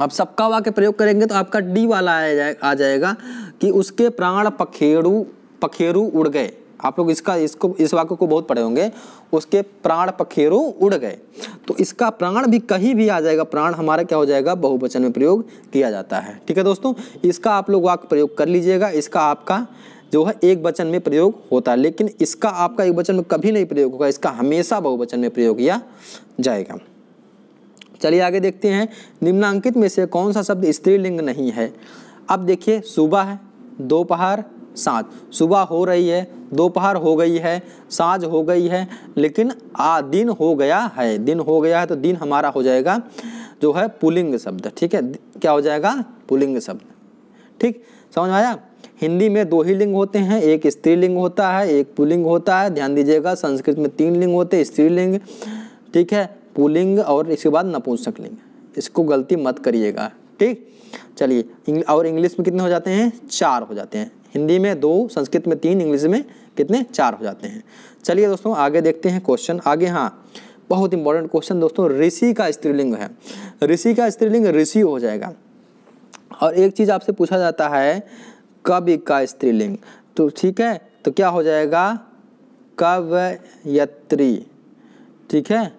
अब सबका वाक्य प्रयोग करेंगे तो आपका डी वाला आ, जाएगा कि उसके प्राण पखेड़ू पखेरु उड़ गए आप लोग इसका इसको इस वाक्य को बहुत पढ़े होंगे उसके प्राण पखेरु उड़ गए तो इसका प्राण भी कहीं भी आ जाएगा प्राण हमारा क्या हो जाएगा बहुवचन में प्रयोग किया जाता है ठीक है दोस्तों इसका आप लोग वाक्य प्रयोग कर लीजिएगा इसका आपका जो है एक वचन में प्रयोग होता है लेकिन इसका आपका एक वचन में कभी नहीं प्रयोग होगा इसका हमेशा बहुवचन में प्रयोग किया जाएगा चलिए आगे देखते हैं निम्नांकित में से कौन सा शब्द स्त्रीलिंग नहीं है अब देखिए सुबह है दोपहर साँझ सुबह हो रही है दोपहर हो गई है साँझ हो गई है लेकिन आ दिन हो गया है दिन हो गया है तो दिन हमारा हो जाएगा जो है पुलिंग शब्द ठीक है क्या हो जाएगा पुलिंग शब्द ठीक समझ में आया हिंदी में दो ही लिंग होते हैं एक स्त्रीलिंग होता है एक पुलिंग होता है ध्यान दीजिएगा संस्कृत में तीन लिंग होते हैं स्त्रीलिंग ठीक है पुलिंग और इसके बाद नपुंसक लिंग इसको गलती मत करिएगा ठीक चलिए और इंग्लिश में कितने हो जाते हैं चार हो जाते हैं हिंदी में दो संस्कृत में तीन इंग्लिश में कितने चार हो जाते हैं चलिए दोस्तों आगे देखते हैं क्वेश्चन आगे हाँ बहुत इंपॉर्टेंट क्वेश्चन दोस्तों ऋषि का स्त्रीलिंग है ऋषि का स्त्रीलिंग ऋषि हो जाएगा और एक चीज़ आपसे पूछा जाता है कवि का स्त्रीलिंग तो ठीक है तो क्या हो जाएगा कवयत्री ठीक है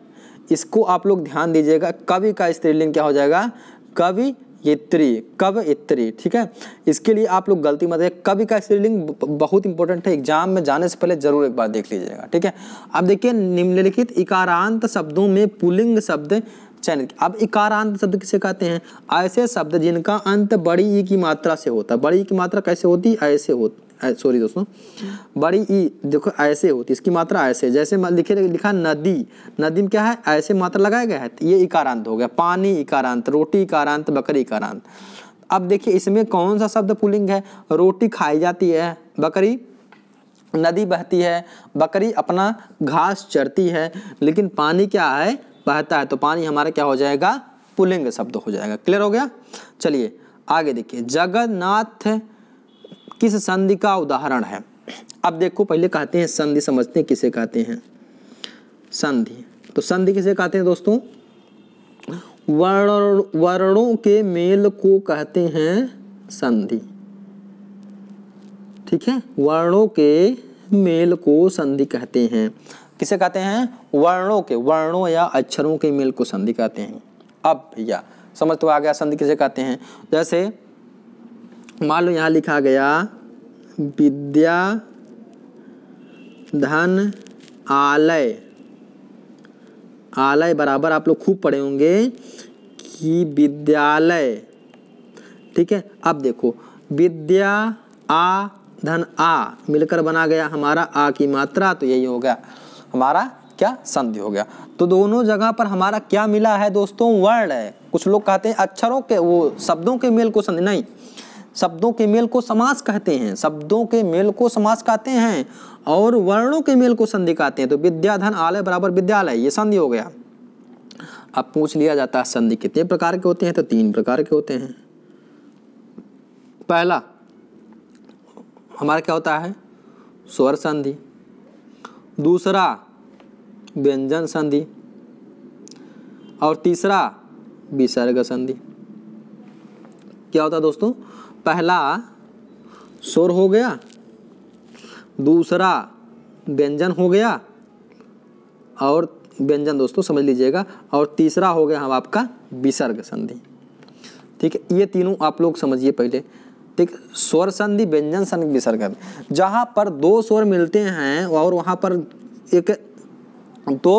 इसको आप लोग ध्यान दीजिएगा कवि का स्त्रीलिंग क्या हो जाएगा कवि इत्री कब इत्री ठीक है इसके लिए आप लोग गलती मत कवि का स्त्रीलिंग बहुत इंपॉर्टेंट है एग्जाम में जाने से पहले जरूर एक बार देख लीजिएगा ठीक है अब देखिए निम्नलिखित इकारांत शब्दों में पुलिंग शब्द चयनित अब इकारांत शब्द किसे कहते हैं ऐसे शब्द जिनका अंत बड़ी ई की मात्रा से होता है बड़ी ई की मात्रा कैसे होती ऐसे होती सॉरी दोस्तों बड़ी ई देखो ऐसे होती है इसकी मात्रा ऐसे जैसे लिखे लिखा नदी नदी में क्या है ऐसे मात्रा लगाया गया है तो ये इकारांत हो गया पानी इकारांत रोटी इकारांत बकरी इकारांत अब देखिए इसमें कौन सा शब्द पुलिंग है रोटी खाई जाती है बकरी नदी बहती है बकरी अपना घास चरती है लेकिन पानी क्या है बहता है तो पानी हमारा क्या हो जाएगा पुलिंग शब्द हो जाएगा क्लियर हो गया चलिए आगे देखिए जगन्नाथ किस संधि का उदाहरण है अब देखो पहले कहते हैं संधि समझते हैं किसे कहते हैं संधि तो संधि किसे कहते हैं दोस्तों वर्ण वर्णों के मेल को कहते हैं संधि ठीक है वर्णों के मेल को संधि कहते हैं किसे कहते हैं वर्णों के वर्णों या अक्षरों के मेल को संधि कहते हैं अब भैया समझ तो आ गया संधि किसे कहते हैं जैसे मान लो यहाँ लिखा गया विद्या धन आलय आलय बराबर आप लोग खूब पढ़े होंगे कि विद्यालय ठीक है अब देखो विद्या आ धन आ मिलकर बना गया हमारा आ की मात्रा तो यही हो गया हमारा क्या संधि हो गया तो दोनों जगह पर हमारा क्या मिला है दोस्तों वर्ण है कुछ लोग कहते हैं अक्षरों के वो शब्दों के मेल को संधि नहीं शब्दों के मेल को समास कहते हैं शब्दों के मेल को समास कहते हैं और वर्णों के मेल को संधि कहते हैं तो विद्याधन आलय बराबर विद्यालय ये संधि हो गया अब पूछ लिया जाता है संधि कितने प्रकार के होते हैं तो तीन प्रकार के होते हैं पहला हमारा क्या होता है स्वर संधि दूसरा व्यंजन संधि और तीसरा विसर्ग संधि क्या होता है दोस्तों पहला स्वर हो गया दूसरा व्यंजन हो गया और व्यंजन दोस्तों समझ लीजिएगा और तीसरा हो गया हम आपका विसर्ग संधि ठीक है ये तीनों आप लोग समझिए पहले ठीक स्वर संधि व्यंजन संधि विसर्ग जहाँ पर दो स्वर मिलते हैं और वहाँ पर एक दो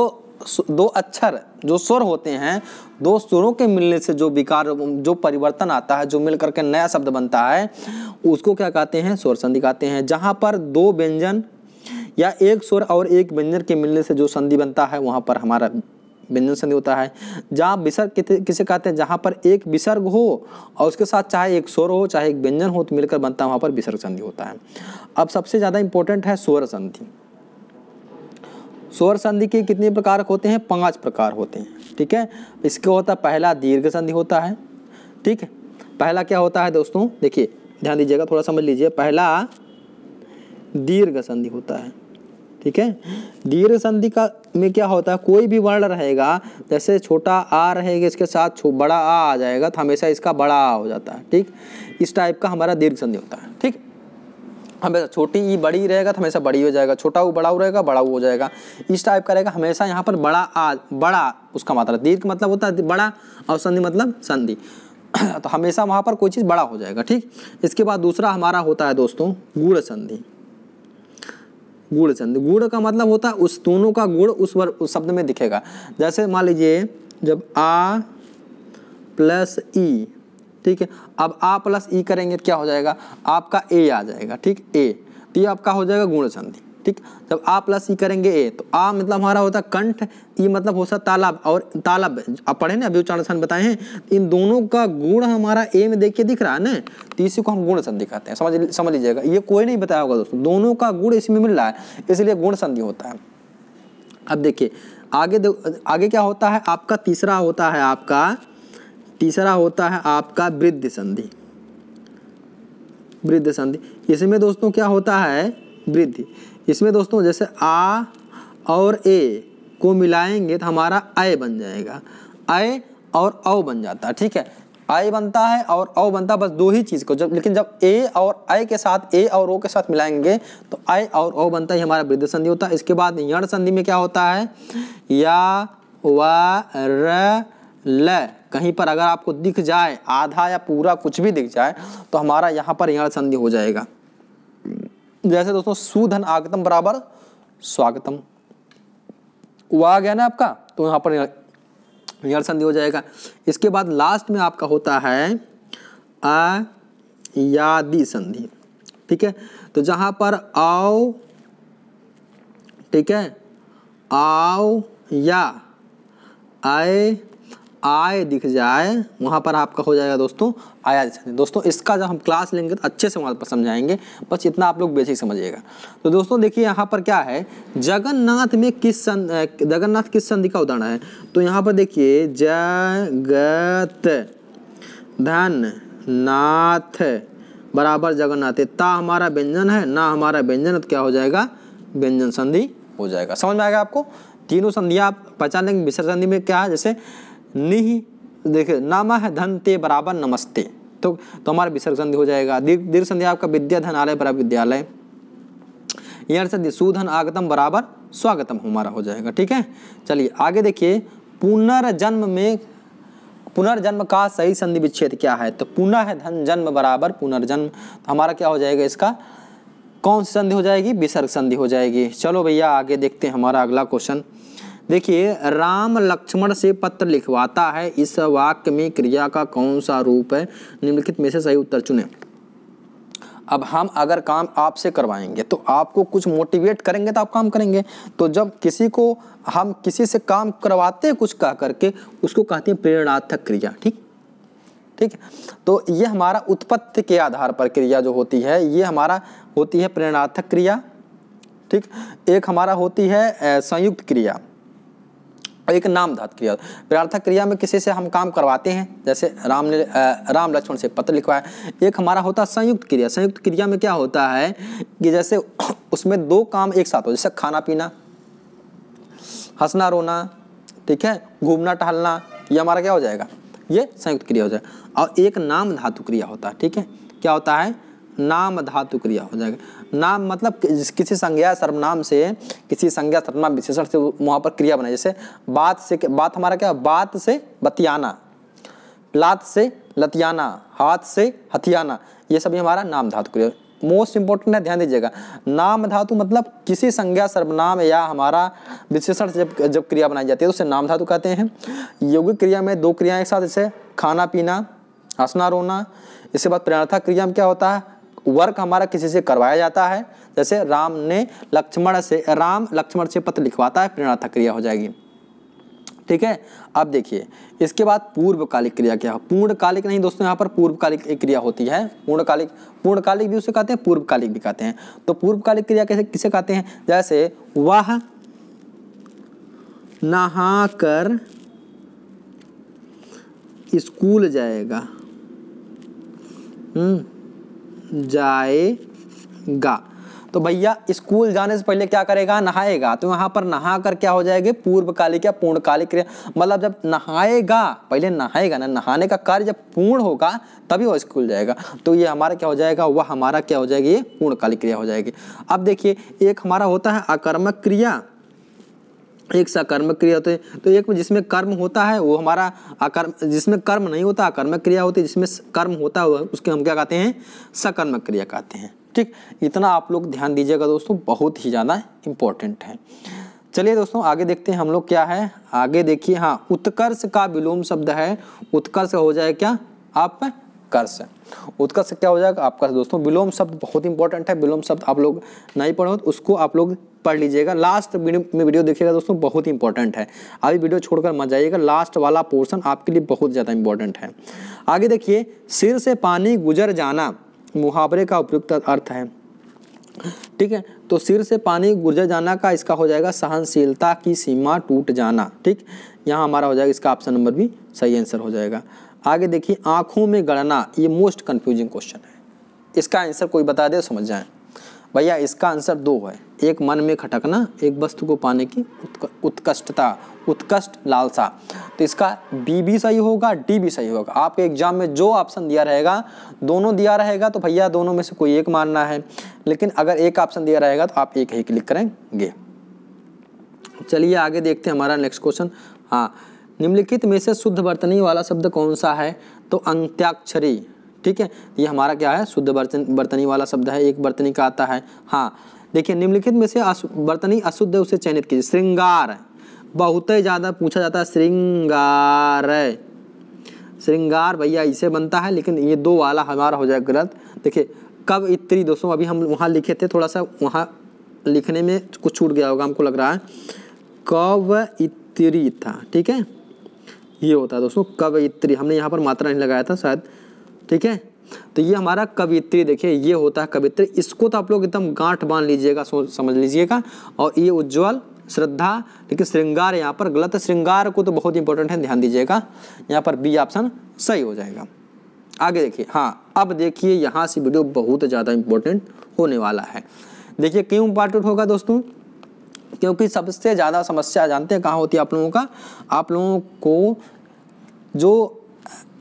दो अक्षर जो स्वर होते हैं दो स्वरों के मिलने से जो विकार जो परिवर्तन आता है जो मिल करके नया शब्द बनता है उसको क्या कहते हैं स्वर संधि कहते हैं जहाँ पर दो व्यंजन या एक स्वर और एक व्यंजन के मिलने से जो संधि बनता है वहाँ पर हमारा व्यंजन संधि होता है जहाँ विसर्ग किसे कहते हैं जहाँ पर एक विसर्ग हो और उसके साथ चाहे एक स्वर हो चाहे एक व्यंजन हो तो मिलकर बनता है वहाँ पर विसर्ग संधि होता है अब सबसे ज़्यादा इम्पोर्टेंट है स्वर संधि स्वर संधि के कितने प्रकार होते हैं पांच प्रकार होते हैं ठीक है इसके होता है पहला दीर्घ संधि होता है ठीक है पहला क्या होता है दोस्तों देखिए ध्यान दीजिएगा थोड़ा समझ लीजिए पहला दीर्घ संधि होता है ठीक है दीर्घ संधि का में क्या होता है कोई भी वर्ण रहेगा जैसे छोटा आ रहेगा इसके साथ बड़ा आ आ जाएगा तो हमेशा इसका बड़ा आ हो जाता है ठीक इस टाइप का हमारा दीर्घ संधि होता है हमेशा छोटी ई बड़ी रहेगा तो हमेशा बड़ी हो जाएगा छोटा ऊ बड़ा रहेगा बड़ा हो जाएगा इस टाइप का रहेगा हमेशा यहाँ पर बड़ा आ बड़ा उसका मात्रा मतलब, दीर्घ मतलब होता है बड़ा और संधि मतलब संधि तो हमेशा वहाँ पर कोई चीज़ बड़ा हो जाएगा ठीक इसके बाद दूसरा हमारा होता है दोस्तों गुड़ संधि गुड़ संधि गुड़ का मतलब होता है उस दोनों का गुड़ उस वर्ग उस शब्द में दिखेगा जैसे मान लीजिए जब आ प्लस ई ठीक है अब आ प्लस ई करेंगे तो क्या हो जाएगा आपका ए आ जाएगा ठीक ए तो ये आपका हो जाएगा गुण संधि ठीक जब आ प्लस ई करेंगे a तो a मतलब हमारा होता कंठ ई e मतलब होता तालाब और तालाब आप पढ़े ना अभी उच्चारण बताए हैं इन दोनों का गुण हमारा ए में देखिए दिख रहा है ना तो इसी को हम गुण संधि कहते हैं समझ समझ लीजिएगा ये कोई नहीं बताया होगा दोस्तों दोनों का गुण इसमें मिल रहा है इसलिए गुण संधि होता है अब देखिए आगे आगे क्या होता है आपका तीसरा होता है आपका तीसरा होता है आपका वृद्ध संधि वृद्ध संधि इसमें दोस्तों क्या होता है वृद्धि इसमें दोस्तों जैसे आ और ए को मिलाएंगे तो हमारा अय बन जाएगा अय और औ बन जाता है ठीक है आय बनता है और औ बनता है बस दो ही चीज़ को जब लेकिन जब ए और आय के साथ ए और ओ के साथ मिलाएंगे तो आय और ओ बनता ही हमारा वृद्ध संधि होता है इसके बाद यण संधि में क्या होता है या व र ल कहीं पर अगर आपको दिख जाए आधा या पूरा कुछ भी दिख जाए तो हमारा यहाँ पर यण संधि हो जाएगा जैसे दोस्तों सुधन आगतम बराबर स्वागतम वह आ गया ना आपका तो यहाँ पर यण संधि हो जाएगा इसके बाद लास्ट में आपका होता है आ यादि संधि ठीक है तो जहां पर आओ ठीक है आओ या आए आय दिख जाए वहाँ पर आपका हो जाएगा दोस्तों आया दिखाते दोस्तों इसका जब हम क्लास लेंगे तो अच्छे से वहाँ पर समझाएंगे बस इतना आप लोग बेसिक समझिएगा तो दोस्तों देखिए यहाँ पर क्या है जगन्नाथ में किस सं जगन्नाथ किस संधि का उदाहरण है तो यहाँ पर देखिए जगत धन नाथ बराबर जगन्नाथ ता हमारा व्यंजन है ना हमारा व्यंजन तो क्या हो जाएगा व्यंजन संधि हो जाएगा समझ में आएगा आपको तीनों संधियाँ आप पहचान लेंगे विसर्ग संधि में क्या है जैसे नि देखिए नामा है धन ते बराबर नमस्ते तो तो हमारा संधि हो जाएगा दीर्घ दीर्घ संधि आपका विद्या धन आलय बराबर विद्यालय यहाँ से सुधन आगतम बराबर स्वागतम हमारा हो जाएगा ठीक है चलिए आगे देखिए पुनर्जन्म में पुनर्जन्म का सही संधि विच्छेद क्या है तो पुनः है धन जन्म बराबर पुनर्जन्म तो हमारा क्या हो जाएगा इसका कौन सी संधि हो जाएगी विसर्ग संधि हो जाएगी चलो भैया आगे देखते हैं हमारा अगला क्वेश्चन देखिए राम लक्ष्मण से पत्र लिखवाता है इस वाक्य में क्रिया का कौन सा रूप है निम्नलिखित में से सही उत्तर चुने अब हम अगर काम आपसे करवाएंगे तो आपको कुछ मोटिवेट करेंगे तो आप काम करेंगे तो जब किसी को हम किसी से काम करवाते हैं कुछ कह करके उसको कहते हैं प्रेरणार्थक क्रिया ठीक ठीक है तो ये हमारा उत्पत्ति के आधार पर क्रिया जो होती है ये हमारा होती है प्रेरणार्थक क्रिया ठीक एक हमारा होती है संयुक्त क्रिया एक नाम धात क्रिया प्रार्थक क्रिया में किसी से हम काम करवाते हैं जैसे राम ने राम लक्ष्मण से पत्र लिखवाया एक हमारा होता है संयुक्त क्रिया संयुक्त क्रिया में क्या होता है कि जैसे उसमें दो काम एक साथ हो जैसे खाना पीना हंसना रोना ठीक है घूमना टहलना ये हमारा क्या हो जाएगा ये संयुक्त क्रिया हो जाएगा और एक नाम धातु क्रिया होता है ठीक है क्या होता है नाम धातु क्रिया हो जाएगा नाम मतलब किसी संज्ञा सर्वनाम से किसी संज्ञा सर्वनाम विशेषण से वहाँ पर क्रिया बना जैसे बात से बात हमारा क्या बात से बतियाना लात से लतियाना हाथ से हथियाना ये सभी हमारा नाम धातु क्रिया मोस्ट इंपॉर्टेंट है ध्यान दीजिएगा नाम धातु मतलब किसी संज्ञा सर्वनाम या हमारा विशेषण जब जब क्रिया बनाई जाती है तो उसे नाम धातु कहते हैं यौगिक क्रिया में दो क्रियाएं एक साथ जैसे खाना पीना हंसना रोना इसके बाद प्रेरणा क्रिया में क्या होता है वर्क हमारा किसी से करवाया जाता है जैसे राम ने लक्ष्मण से राम लक्ष्मण से पत्र लिखवाता है प्रेरणात्मक क्रिया हो जाएगी ठीक है अब देखिए इसके बाद पूर्वकालिक क्रिया क्या पूर्णकालिक नहीं दोस्तों यहाँ पर पूर्वकालिक क्रिया होती है पूर्णकालिक पूर्णकालिक भी उसे कहते हैं पूर्वकालिक भी कहते हैं तो पूर्वकालिक क्रिया कैसे किसे कहते हैं जैसे वह नहा कर स्कूल जाएगा हम्म जाएगा तो भैया स्कूल जाने से पहले क्या करेगा नहाएगा तो यहाँ पर नहा कर क्या हो जाएगी पूर्वकालिक या पूर्णकालिक क्रिया मतलब जब नहाएगा पहले नहाएगा ना नहाने का कार्य जब पूर्ण होगा तभी वो स्कूल जाएगा तो ये हमारा क्या हो जाएगा वह हमारा क्या हो जाएगी ये पूर्णकालिक क्रिया हो जाएगी अब देखिए एक हमारा होता है आकर्मक क्रिया एक कर्म क्रिया होती है तो एक जिसमें कर्म होता है वो हमारा अकर्म जिसमें कर्म नहीं होता अकर्मक क्रिया होती है जिसमें कर्म होता है उसके हम क्या कहते हैं सकर्म क्रिया कहते हैं ठीक इतना आप लोग ध्यान दीजिएगा दोस्तों बहुत ही ज़्यादा इम्पोर्टेंट है चलिए दोस्तों आगे देखते हैं हम लोग क्या है आगे देखिए हाँ उत्कर्ष का विलोम शब्द है उत्कर्ष हो जाए क्या आप उत्कर्ष उत्कर्ष क्या हो जाएगा आपका दोस्तों विलोम शब्द बहुत इंपॉर्टेंट है विलोम शब्द आप लोग नहीं पढ़े हो तो उसको आप लोग पढ़ लीजिएगा लास्ट में वीडियो देखिएगा दोस्तों बहुत इंपॉर्टेंट है अभी वीडियो छोड़कर मत जाइएगा लास्ट वाला पोर्सन आपके लिए बहुत ज़्यादा इंपॉर्टेंट है आगे देखिए सिर से पानी गुजर जाना मुहावरे का उपयुक्त अर्थ है ठीक है तो सिर से पानी गुजर जाना का इसका हो जाएगा सहनशीलता की सीमा टूट जाना ठीक यहाँ हमारा हो जाएगा इसका ऑप्शन नंबर भी सही आंसर हो जाएगा आगे देखिए आंखों में गणना ये मोस्ट कन्फ्यूजिंग क्वेश्चन है इसका आंसर कोई बता दे समझ जाए भैया इसका आंसर दो है एक मन में खटकना एक वस्तु को पाने की उत्कृष्टता उत्कृष्ट लालसा तो इसका बी भी सही होगा डी भी सही होगा आपके एग्जाम में जो ऑप्शन दिया रहेगा दोनों दिया रहेगा तो भैया दोनों में से कोई एक मानना है लेकिन अगर एक ऑप्शन दिया रहेगा तो आप एक ही क्लिक करेंगे चलिए आगे देखते हैं हमारा नेक्स्ट क्वेश्चन हाँ निम्नलिखित में से शुद्ध वर्तनी वाला शब्द कौन सा है तो अंत्याक्षरी ठीक है ये हमारा क्या है शुद्ध बर्तनी वाला शब्द है एक बर्तनी का आता है हाँ देखिए निम्नलिखित में से बर्तनी अशुद्ध उसे चयनित कीजिए श्रृंगार बहुत ही ज़्यादा पूछा जाता है श्रृंगार श्रृंगार भैया इसे बनता है लेकिन ये दो वाला हमारा हो जाए गलत देखिए कब इत्री दोस्तों अभी हम वहाँ लिखे थे थोड़ा सा वहाँ लिखने में कुछ छूट गया होगा हमको लग रहा है कव इत्री था ठीक है ये होता है दोस्तों कवयित्री हमने यहाँ पर मात्रा नहीं लगाया था शायद ठीक है तो ये हमारा कवित्री देखिए ये होता है कवित्री इसको तो आप लोग एकदम गांठ बांध लीजिएगा समझ लीजिएगा और ये उज्ज्वल श्रद्धा लेकिन श्रृंगार यहाँ पर गलत श्रृंगार को तो बहुत इंपॉर्टेंट है ध्यान दीजिएगा यहाँ पर बी ऑप्शन सही हो जाएगा आगे देखिए हाँ अब देखिए यहाँ से वीडियो बहुत ज़्यादा इंपॉर्टेंट होने वाला है देखिए क्यों इंपॉर्टेंट होगा दोस्तों क्योंकि सबसे ज़्यादा समस्या जानते हैं कहाँ होती है आप लोगों का आप लोगों को जो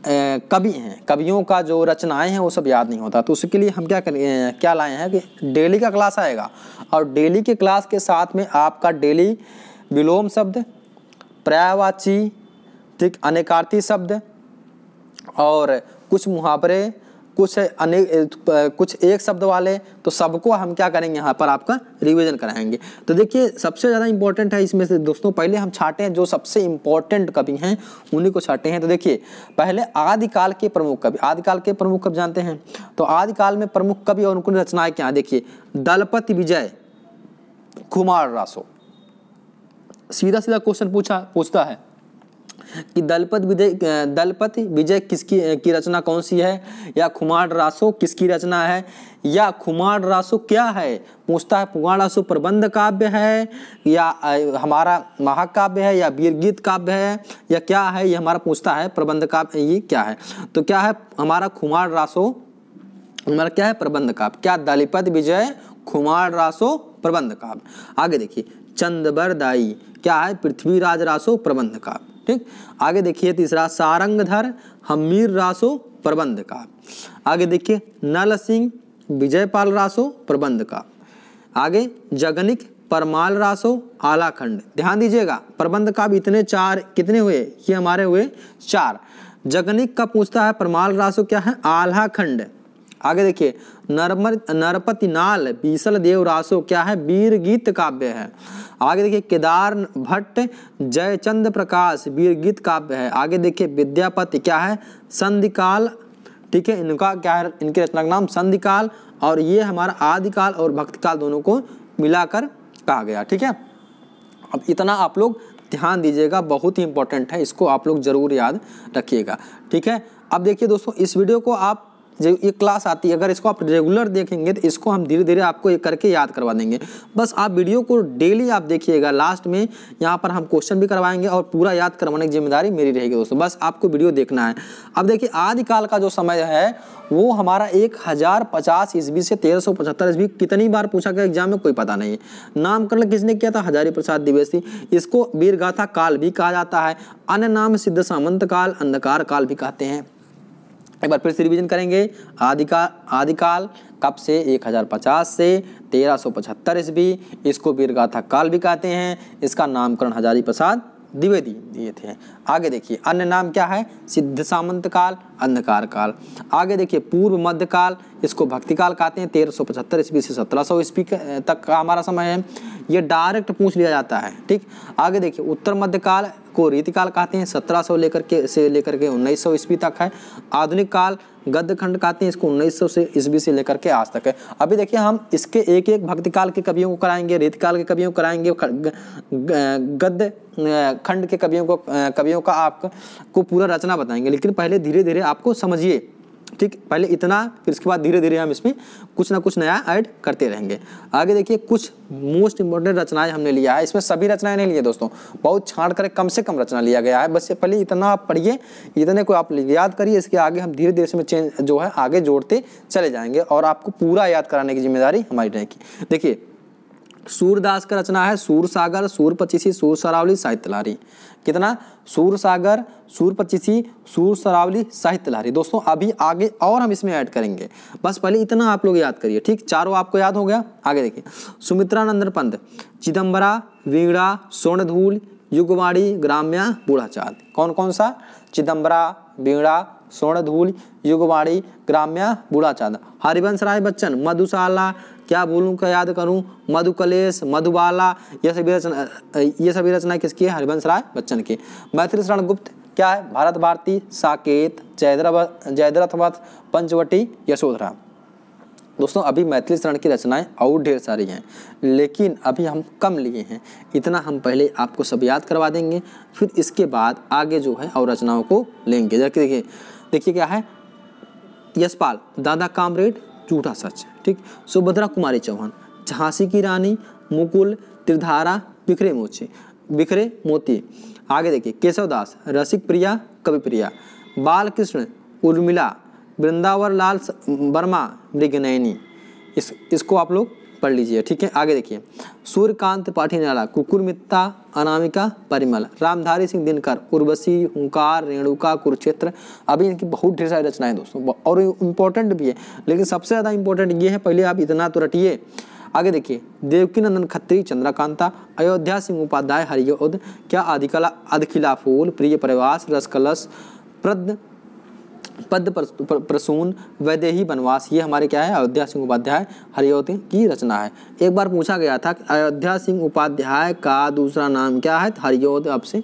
कवि हैं कवियों का जो रचनाएं हैं वो सब याद नहीं होता तो उसके लिए हम क्या करें क्या लाए हैं कि डेली का क्लास आएगा और डेली के क्लास के साथ में आपका डेली विलोम शब्द पर्यावाची ठीक अनेकार्थी शब्द और कुछ मुहावरे कुछ अनेक कुछ एक शब्द वाले तो सबको हम क्या करेंगे यहाँ पर आपका रिविजन कराएंगे तो देखिए सबसे ज़्यादा इंपॉर्टेंट है इसमें से दोस्तों पहले हम छाटे हैं जो सबसे इंपॉर्टेंट कवि हैं उन्हीं को छाटे हैं तो देखिए पहले आदिकाल के प्रमुख कवि आदिकाल के प्रमुख कवि जानते हैं तो आदिकाल में प्रमुख कवि और उनको रचनाएं क्या देखिए दलपति विजय कुमार रासो सीधा सीधा क्वेश्चन पूछा पूछता है कि दलपत विजय दलपत विजय किसकी की रचना कौन सी है या खुमार रासो किसकी रचना है या खुमार रासो क्या है पूछता है कुमार रासो प्रबंध काव्य है या हमारा महाकाव्य है या वीरगीत काव्य है या क्या है ये हमारा पूछता है प्रबंध काव्य ये क्या है तो क्या है हमारा खुमार रासो हमारा क्या है प्रबंध काव्य क्या दलिपत विजय खुमार रासो प्रबंध काव्य आगे देखिए चंदबरदाई क्या है पृथ्वीराज रासो प्रबंध काव्य ठीक आगे देखिए तीसरा सारंगधर हमीर रासो प्रबंध का आगे देखिए नल सिंह विजयपाल रासो प्रबंध का आगे जगनिक परमाल रासो आलाखंड ध्यान दीजिएगा प्रबंध का भी इतने चार कितने हुए ये हमारे हुए चार जगनिक का पूछता है परमाल रासो क्या है आलाखंड आगे देखिए नरमर नरपति नाल बीसल देव रासो क्या है वीर गीत काव्य है आगे देखिए केदार भट्ट जयचंद प्रकाश वीर गीत काव्य है आगे देखिए विद्यापति क्या है संधिकाल ठीक है इनका क्या है इनके रचना का नाम संधिकाल और ये हमारा आदिकाल और भक्तकाल दोनों को मिलाकर कहा गया ठीक है अब इतना आप लोग ध्यान दीजिएगा बहुत ही इंपॉर्टेंट है इसको आप लोग जरूर याद रखिएगा ठीक है अब देखिए दोस्तों इस वीडियो को आप जो ये क्लास आती है अगर इसको आप रेगुलर देखेंगे तो इसको हम धीरे धीरे आपको ये करके याद करवा देंगे बस आप वीडियो को डेली आप देखिएगा लास्ट में यहाँ पर हम क्वेश्चन भी करवाएंगे और पूरा याद करवाने की जिम्मेदारी मेरी रहेगी दोस्तों बस आपको वीडियो देखना है अब देखिए आदिकाल का जो समय है वो हमारा एक हज़ार पचास ईस्वी से तेरह सौ पचहत्तर ईस्वी कितनी बार पूछा गया एग्जाम में कोई पता नहीं है नामकरण किसने किया था हजारी प्रसाद द्विवेदी इसको वीरगाथा काल भी कहा जाता है अन्य नाम सिद्ध सामंत काल अंधकार काल भी कहते हैं एक बार फिर से रिवीजन करेंगे आदिका आदिकाल कब से 1050 से 1375 सौ पचहत्तर ईस्वी इसको वीरगाथा काल भी कहते हैं इसका नामकरण हजारी प्रसाद द्विवेदी दिए थे आगे देखिए अन्य नाम क्या है सिद्ध सामंत काल अंधकार काल आगे देखिए पूर्व मध्य काल इसको भक्ति काल कहते हैं तेरह सौ पचहत्तर ईस्वी से सत्रह सौ ईस्वी तक का हमारा समय है ये डायरेक्ट पूछ लिया जाता है ठीक आगे देखिए उत्तर मध्य काल को रीतिकाल कहते हैं सत्रह सौ लेकर के से लेकर के उन्नीस सौ ईस्वी तक है आधुनिक काल गद्य खंड कहते हैं इसको उन्नीस सौ से ईस्वी से लेकर के आज तक है अभी देखिए हम इसके एक एक भक्ति काल के कवियों को कराएंगे रीतिकाल के कवियों को कराएंगे गद्य खंड के कवियों को कवियों कार्यों का आपको पूरा रचना बताएंगे लेकिन पहले धीरे धीरे आपको समझिए ठीक पहले इतना फिर इसके बाद धीरे धीरे हम इसमें कुछ ना कुछ नया ऐड करते रहेंगे आगे देखिए कुछ मोस्ट इंपॉर्टेंट रचनाएं हमने लिया है इसमें सभी रचनाएं नहीं लिए दोस्तों बहुत छाड़ कर कम से कम रचना लिया गया है बस से पहले इतना आप पढ़िए इतने को आप याद करिए इसके आगे हम धीरे धीरे इसमें चेंज जो है आगे जोड़ते चले जाएंगे और आपको पूरा याद कराने की जिम्मेदारी हमारी रहेगी देखिए सूरदास का रचना है सूर सागर सूर पचीसी सूर सरावली साहित्य लारी कितना सूर सागर सूर पच्चीसी सूर सरावली साहित्य लहरी दोस्तों अभी आगे और हम इसमें ऐड करेंगे बस पहले इतना आप लोग याद करिए ठीक चारों आपको याद हो गया आगे देखिए सुमित्रा नंदन पंत चिदम्बरा वीगड़ा स्वर्णधूल युगवाड़ी ग्राम्या बूढ़ाचाल कौन कौन सा चिदम्बरा वीणा स्वर्णधूल युगवाड़ी ग्राम्या बूढ़ाचांद हरिवंश राय बच्चन मधुशाला क्या बोलूँ क्या याद करूँ मधुकलेश मधुबाला ये सभी रचना ये सभी रचना किसकी है हरिवंश राय बच्चन की मैथिली शरण गुप्त क्या है भारत भारती साकेत जयद्रथ जयद्रथवत पंचवटी यशोधरा दोस्तों अभी मैथिली शरण की रचनाएं और ढेर सारी हैं लेकिन अभी हम कम लिए हैं इतना हम पहले आपको सब याद करवा देंगे फिर इसके बाद आगे जो है और रचनाओं को लेंगे जबकि देखिए देखिए क्या है यशपाल दादा कामरेड झूठा सच ठीक सुभद्रा कुमारी चौहान झांसी की रानी मुकुल त्रिधारा बिखरे मोचे बिखरे मोती आगे देखिए दास रसिक प्रिया कवि प्रिया बालकृष्ण उर्मिला वृंदावर लाल वर्मा मृगनयनी इस इसको आप लोग पढ़ लीजिए ठीक है आगे देखिए सूर्यकांत पाठी नाला कुकुरमिता अनामिका परिमल रामधारी सिंह दिनकर उर्वशी हुंकार रेणुका कुरुक्षेत्र अभी इनकी बहुत ढेर सारी रचनाएं दोस्तों और इम्पोर्टेंट भी है लेकिन सबसे ज़्यादा इम्पोर्टेंट ये है पहले आप इतना तो रटिए आगे देखिए देवकी नंदन खत्री चंद्रकांता अयोध्या सिंह उपाध्याय हरियोद क्या अधिकला अधिखिला फूल प्रिय प्रवास रसकलश प्रद पद प्रसून वैदेही वनवास ये हमारे क्या है अयोध्या सिंह उपाध्याय हरिवत की रचना है एक बार पूछा गया था अयोध्या सिंह उपाध्याय का दूसरा नाम क्या है हरिवत आपसे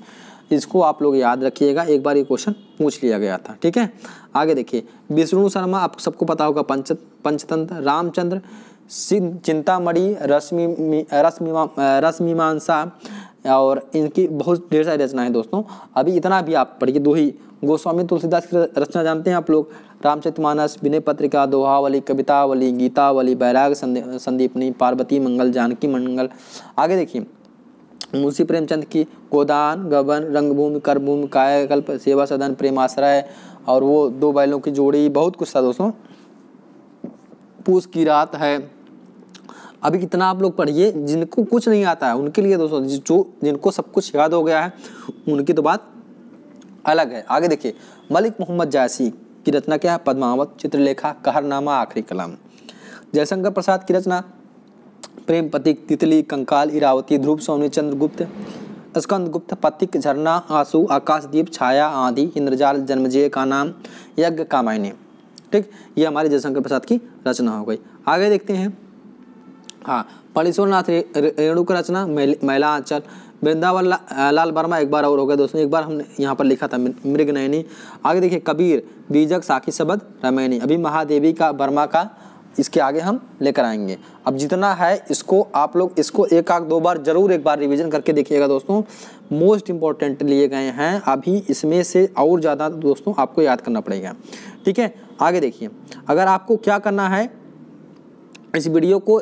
इसको आप लोग याद रखिएगा एक बार ये क्वेश्चन पूछ लिया गया था ठीक है आगे देखिए विष्णु शर्मा आप सबको पता होगा पंच पंचतंत्र रामचंद्र चिंतामढ़ी रश्मि रश्मिमा रश्मिमांसा और इनकी बहुत ढेर सारी रचनाएं दोस्तों अभी इतना भी आप पढ़िए दो ही गोस्वामी तुलसीदास की रचना जानते हैं आप लोग रामचरितमानस विनय पत्रिका दोहावली कवितावली गीतावली बैराग संदीपनी पार्वती मंगल जानकी मंगल आगे देखिए मुंशी प्रेमचंद की गोदान गबन रंगभूमि कर्मभूमि कायाकल्प सेवा सदन प्रेम आश्रय और वो दो बैलों की जोड़ी बहुत कुछ था दोस्तों पूस की रात है अभी कितना आप लोग पढ़िए जिनको कुछ नहीं आता है उनके लिए दोस्तों जो जिनको सब कुछ याद हो गया है उनकी तो बात अलग है आगे देखिए मलिक मोहम्मद जायसी की रचना क्या है पद्मावत चित्रलेखा कहरनामा आखिरी कलाम जयशंकर प्रसाद की रचना प्रेम पतिक तितली कंकाल इरावती ध्रुव सोनी चंद्रगुप्त स्कंदगुप्त पतिक झरना आंसू आकाशदीप छाया आंधी इंद्रजाल जन्मजय का नाम यज्ञ का मायने ठीक ये हमारे जयशंकर प्रसाद की रचना हो गई आगे देखते हैं हाँ परेश्वरनाथ रेणु का रचना महिला आंचल वृंदावन ला, लाल वर्मा एक बार और हो गया दोस्तों एक बार हमने यहाँ पर लिखा था मृग नयनी आगे देखिए कबीर बीजक साखी सबद रमैनी अभी महादेवी का वर्मा का इसके आगे हम लेकर आएंगे अब जितना है इसको आप लोग इसको एक आध दो बार जरूर एक बार रिवीजन करके देखिएगा दोस्तों मोस्ट इम्पॉर्टेंट लिए गए हैं अभी इसमें से और ज़्यादा दोस्तों आपको याद करना पड़ेगा ठीक है आगे देखिए अगर आपको क्या करना है इस वीडियो को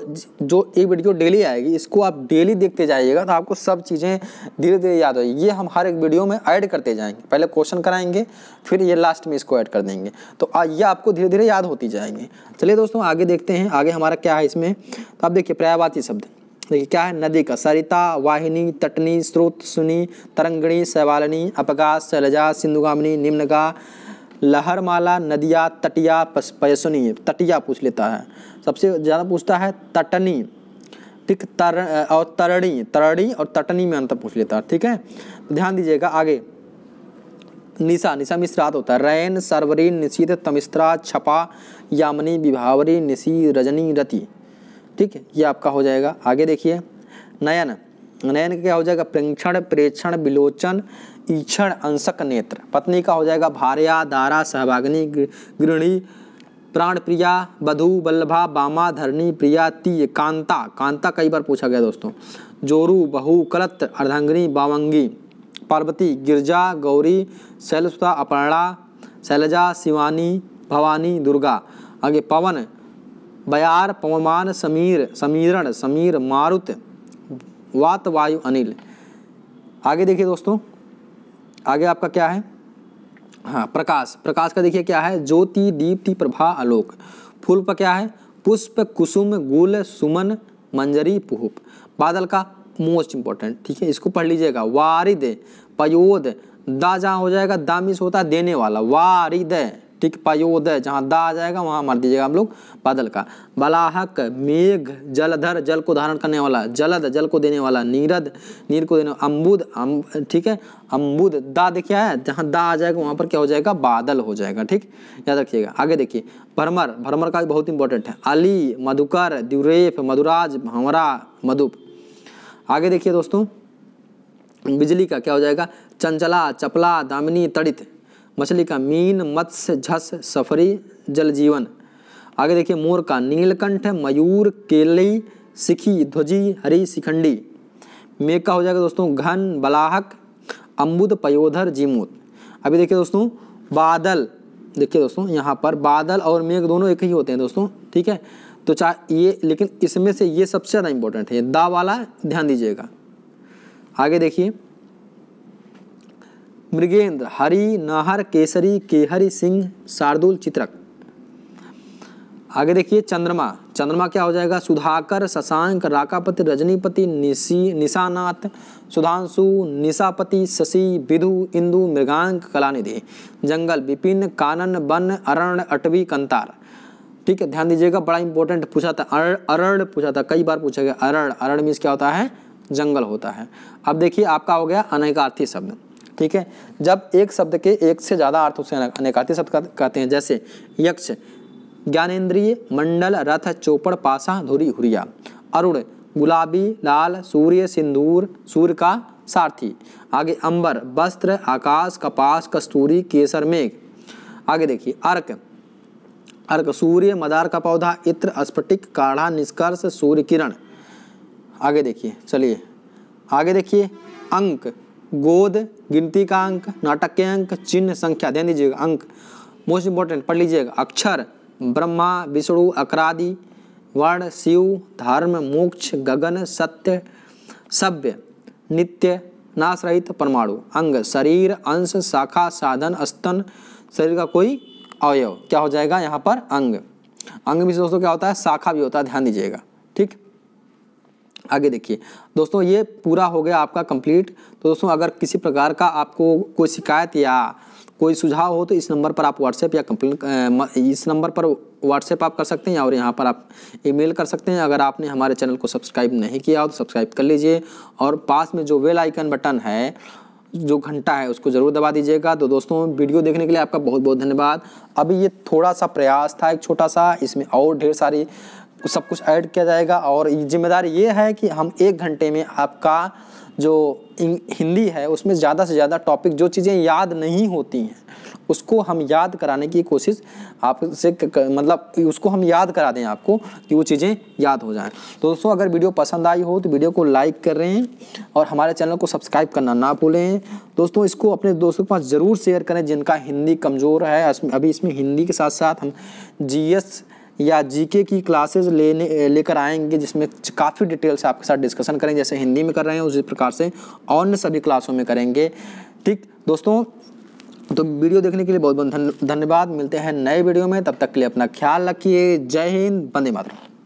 जो ये वीडियो डेली आएगी इसको आप डेली देखते जाइएगा तो आपको सब चीज़ें धीरे धीरे याद होगी ये हम हर एक वीडियो में ऐड करते जाएंगे पहले क्वेश्चन कराएंगे फिर ये लास्ट में इसको ऐड कर देंगे तो ये आपको धीरे धीरे याद होती जाएंगे चलिए दोस्तों आगे देखते हैं आगे हमारा क्या है इसमें तो आप देखिए प्रयावाती शब्द देखिए क्या है नदी का सरिता वाहिनी तटनी स्रोत सुनी तरंगणी शैवालनी अपकाश शैलजा सिंधुगामिनी निम्नगा लहरमाला नदिया तटिया पयसुनी तटिया पूछ लेता है सबसे ज़्यादा पूछता है तटनी ठीक तर और तरणी तरणी और तटनी में अंतर पूछ लेता है ठीक है तो ध्यान दीजिएगा आगे निशा निशा मिश्रात होता है रैन सरवरी निशीत तमिश्रा छपा यामनी विभावरी निशी रजनी रति ठीक है ये आपका हो जाएगा आगे देखिए नयन नयन क्या हो जाएगा प्रेक्षण प्रेक्षण विलोचन ईक्षण अंशक नेत्र पत्नी का हो जाएगा भार्या दारा सहभागिनी गृहिणी प्राण प्रिया बधु बल्लभा बामा धरणी प्रिया तीय कांता कांता कई बार पूछा गया दोस्तों जोरू बहु कलत अर्धांगनी बावंगी पार्वती गिरजा गौरी शैलसुता अपर्णा शैलजा शिवानी भवानी दुर्गा आगे पवन बयार पवमान समीर समीरण समीर मारुत वात वायु अनिल आगे देखिए दोस्तों आगे आपका क्या है हाँ प्रकाश प्रकाश का देखिए क्या है ज्योति दीप्ति प्रभा आलोक फूल पर क्या है पुष्प कुसुम गुल सुमन मंजरी पुहप बादल का मोस्ट इंपॉर्टेंट ठीक है इसको पढ़ लीजिएगा वारिद पयोद दा जहाँ हो जाएगा दामिस होता देने वाला वारिद ठीक पयोदय जहाँ दा आ जाएगा वहाँ मार दीजिएगा आप लोग बादल का बलाहक मेघ जलधर जल को धारण करने वाला जलद जल को देने वाला नीरद नीर को देने अम्बुद ठीक है अम्बुद दा देखिए है जहाँ दा आ जाएगा वहाँ पर क्या हो जाएगा बादल हो जाएगा ठीक याद रखिएगा आगे देखिए भरमर भरमर का बहुत इंपॉर्टेंट है अली मधुकर द्युरेफ मधुराज भंवरा मधुप आगे देखिए दोस्तों बिजली का क्या हो जाएगा चंचला चपला दामिनी तड़ित मछली का मीन मत्स्य झस सफरी जल जीवन आगे देखिए मोर का नीलकंठ मयूर केलई सिखी ध्वजी हरी शिखंडी मेघ का हो जाएगा दोस्तों घन बलाहक अम्बुद पयोधर जीमूत अभी देखिए दोस्तों बादल देखिए दोस्तों यहाँ पर बादल और मेघ दोनों एक ही होते हैं दोस्तों ठीक है तो चाहे ये लेकिन इसमें से ये सबसे ज़्यादा इंपॉर्टेंट है दा वाला ध्यान दीजिएगा आगे देखिए मृगेंद्र हरि नाहर केसरी केहरी सिंह शार्दुल चित्रक आगे देखिए चंद्रमा चंद्रमा क्या हो जाएगा सुधाकर शशांक राकापति रजनीपति निशी निशानाथ सुधांशु निशापति शशि विधु इंदु मृगांक कलानिधि जंगल विपिन कानन वन अरण अटवी कंतार ठीक है ध्यान दीजिएगा बड़ा इंपॉर्टेंट पूछा था अरण पूछा था कई बार पूछा गया अरण्य अरण मीन क्या होता है जंगल होता है अब देखिए आपका हो गया अनेकार्थी शब्द ठीक है जब एक शब्द के एक से ज़्यादा अर्थ उसे अनेकार्थी शब्द कहते हैं जैसे यक्ष ज्ञानेन्द्रिय मंडल रथ चोपड़ पासा धुरी हुरिया अरुण गुलाबी लाल सूर्य सिंदूर सूर्य का सारथी आगे अंबर वस्त्र आकाश कपास कस्तूरी केसर मेघ आगे देखिए अर्क अर्क सूर्य मदार का पौधा इत्र स्फटिक काढ़ा निष्कर्ष सूर्य किरण आगे देखिए चलिए आगे देखिए अंक गोद गिनती का अंक नाटक के अंक चिन्ह संख्या ध्यान दीजिएगा अंक मोस्ट इंपॉर्टेंट पढ़ लीजिएगा अक्षर ब्रह्मा विष्णु अकरादि वर्ण शिव धर्म मोक्ष गगन सत्य सभ्य नित्य नाश रहित परमाणु अंग शरीर अंश शाखा साधन स्तन शरीर का कोई अवयव क्या हो जाएगा यहाँ पर अंग अंग भी दोस्तों क्या होता है शाखा भी होता है ध्यान दीजिएगा ठीक आगे देखिए दोस्तों ये पूरा हो गया आपका कंप्लीट तो दोस्तों अगर किसी प्रकार का आपको कोई शिकायत या कोई सुझाव हो तो इस नंबर पर आप व्हाट्सएप या कंप्लेन इस नंबर पर व्हाट्सएप आप कर सकते हैं और यहाँ पर आप ईमेल कर सकते हैं अगर आपने हमारे चैनल को सब्सक्राइब नहीं किया हो तो सब्सक्राइब कर लीजिए और पास में जो वेल आइकन बटन है जो घंटा है उसको ज़रूर दबा दीजिएगा तो दोस्तों वीडियो देखने के लिए आपका बहुत बहुत धन्यवाद अभी ये थोड़ा सा प्रयास था एक छोटा सा इसमें और ढेर सारी सब कुछ ऐड किया जाएगा और जिम्मेदारी ये है कि हम एक घंटे में आपका जो हिंदी है उसमें ज़्यादा से ज़्यादा टॉपिक जो चीज़ें याद नहीं होती हैं उसको हम याद कराने की कोशिश आपसे मतलब उसको हम याद करा दें आपको कि वो चीज़ें याद हो जाएं तो दोस्तों अगर वीडियो पसंद आई हो तो वीडियो को लाइक करें और हमारे चैनल को सब्सक्राइब करना ना भूलें दोस्तों इसको अपने दोस्तों के पास ज़रूर शेयर करें जिनका हिंदी कमज़ोर है अभी इसमें हिंदी के साथ साथ हम जी या जीके की क्लासेस लेने लेकर आएंगे जिसमें काफ़ी डिटेल से आपके साथ डिस्कशन करेंगे जैसे हिंदी में कर रहे हैं उसी प्रकार से अन्य सभी क्लासों में करेंगे ठीक दोस्तों तो वीडियो देखने के लिए बहुत बहुत धन्यवाद मिलते हैं नए वीडियो में तब तक के लिए अपना ख्याल रखिए जय हिंद बंदे मातरम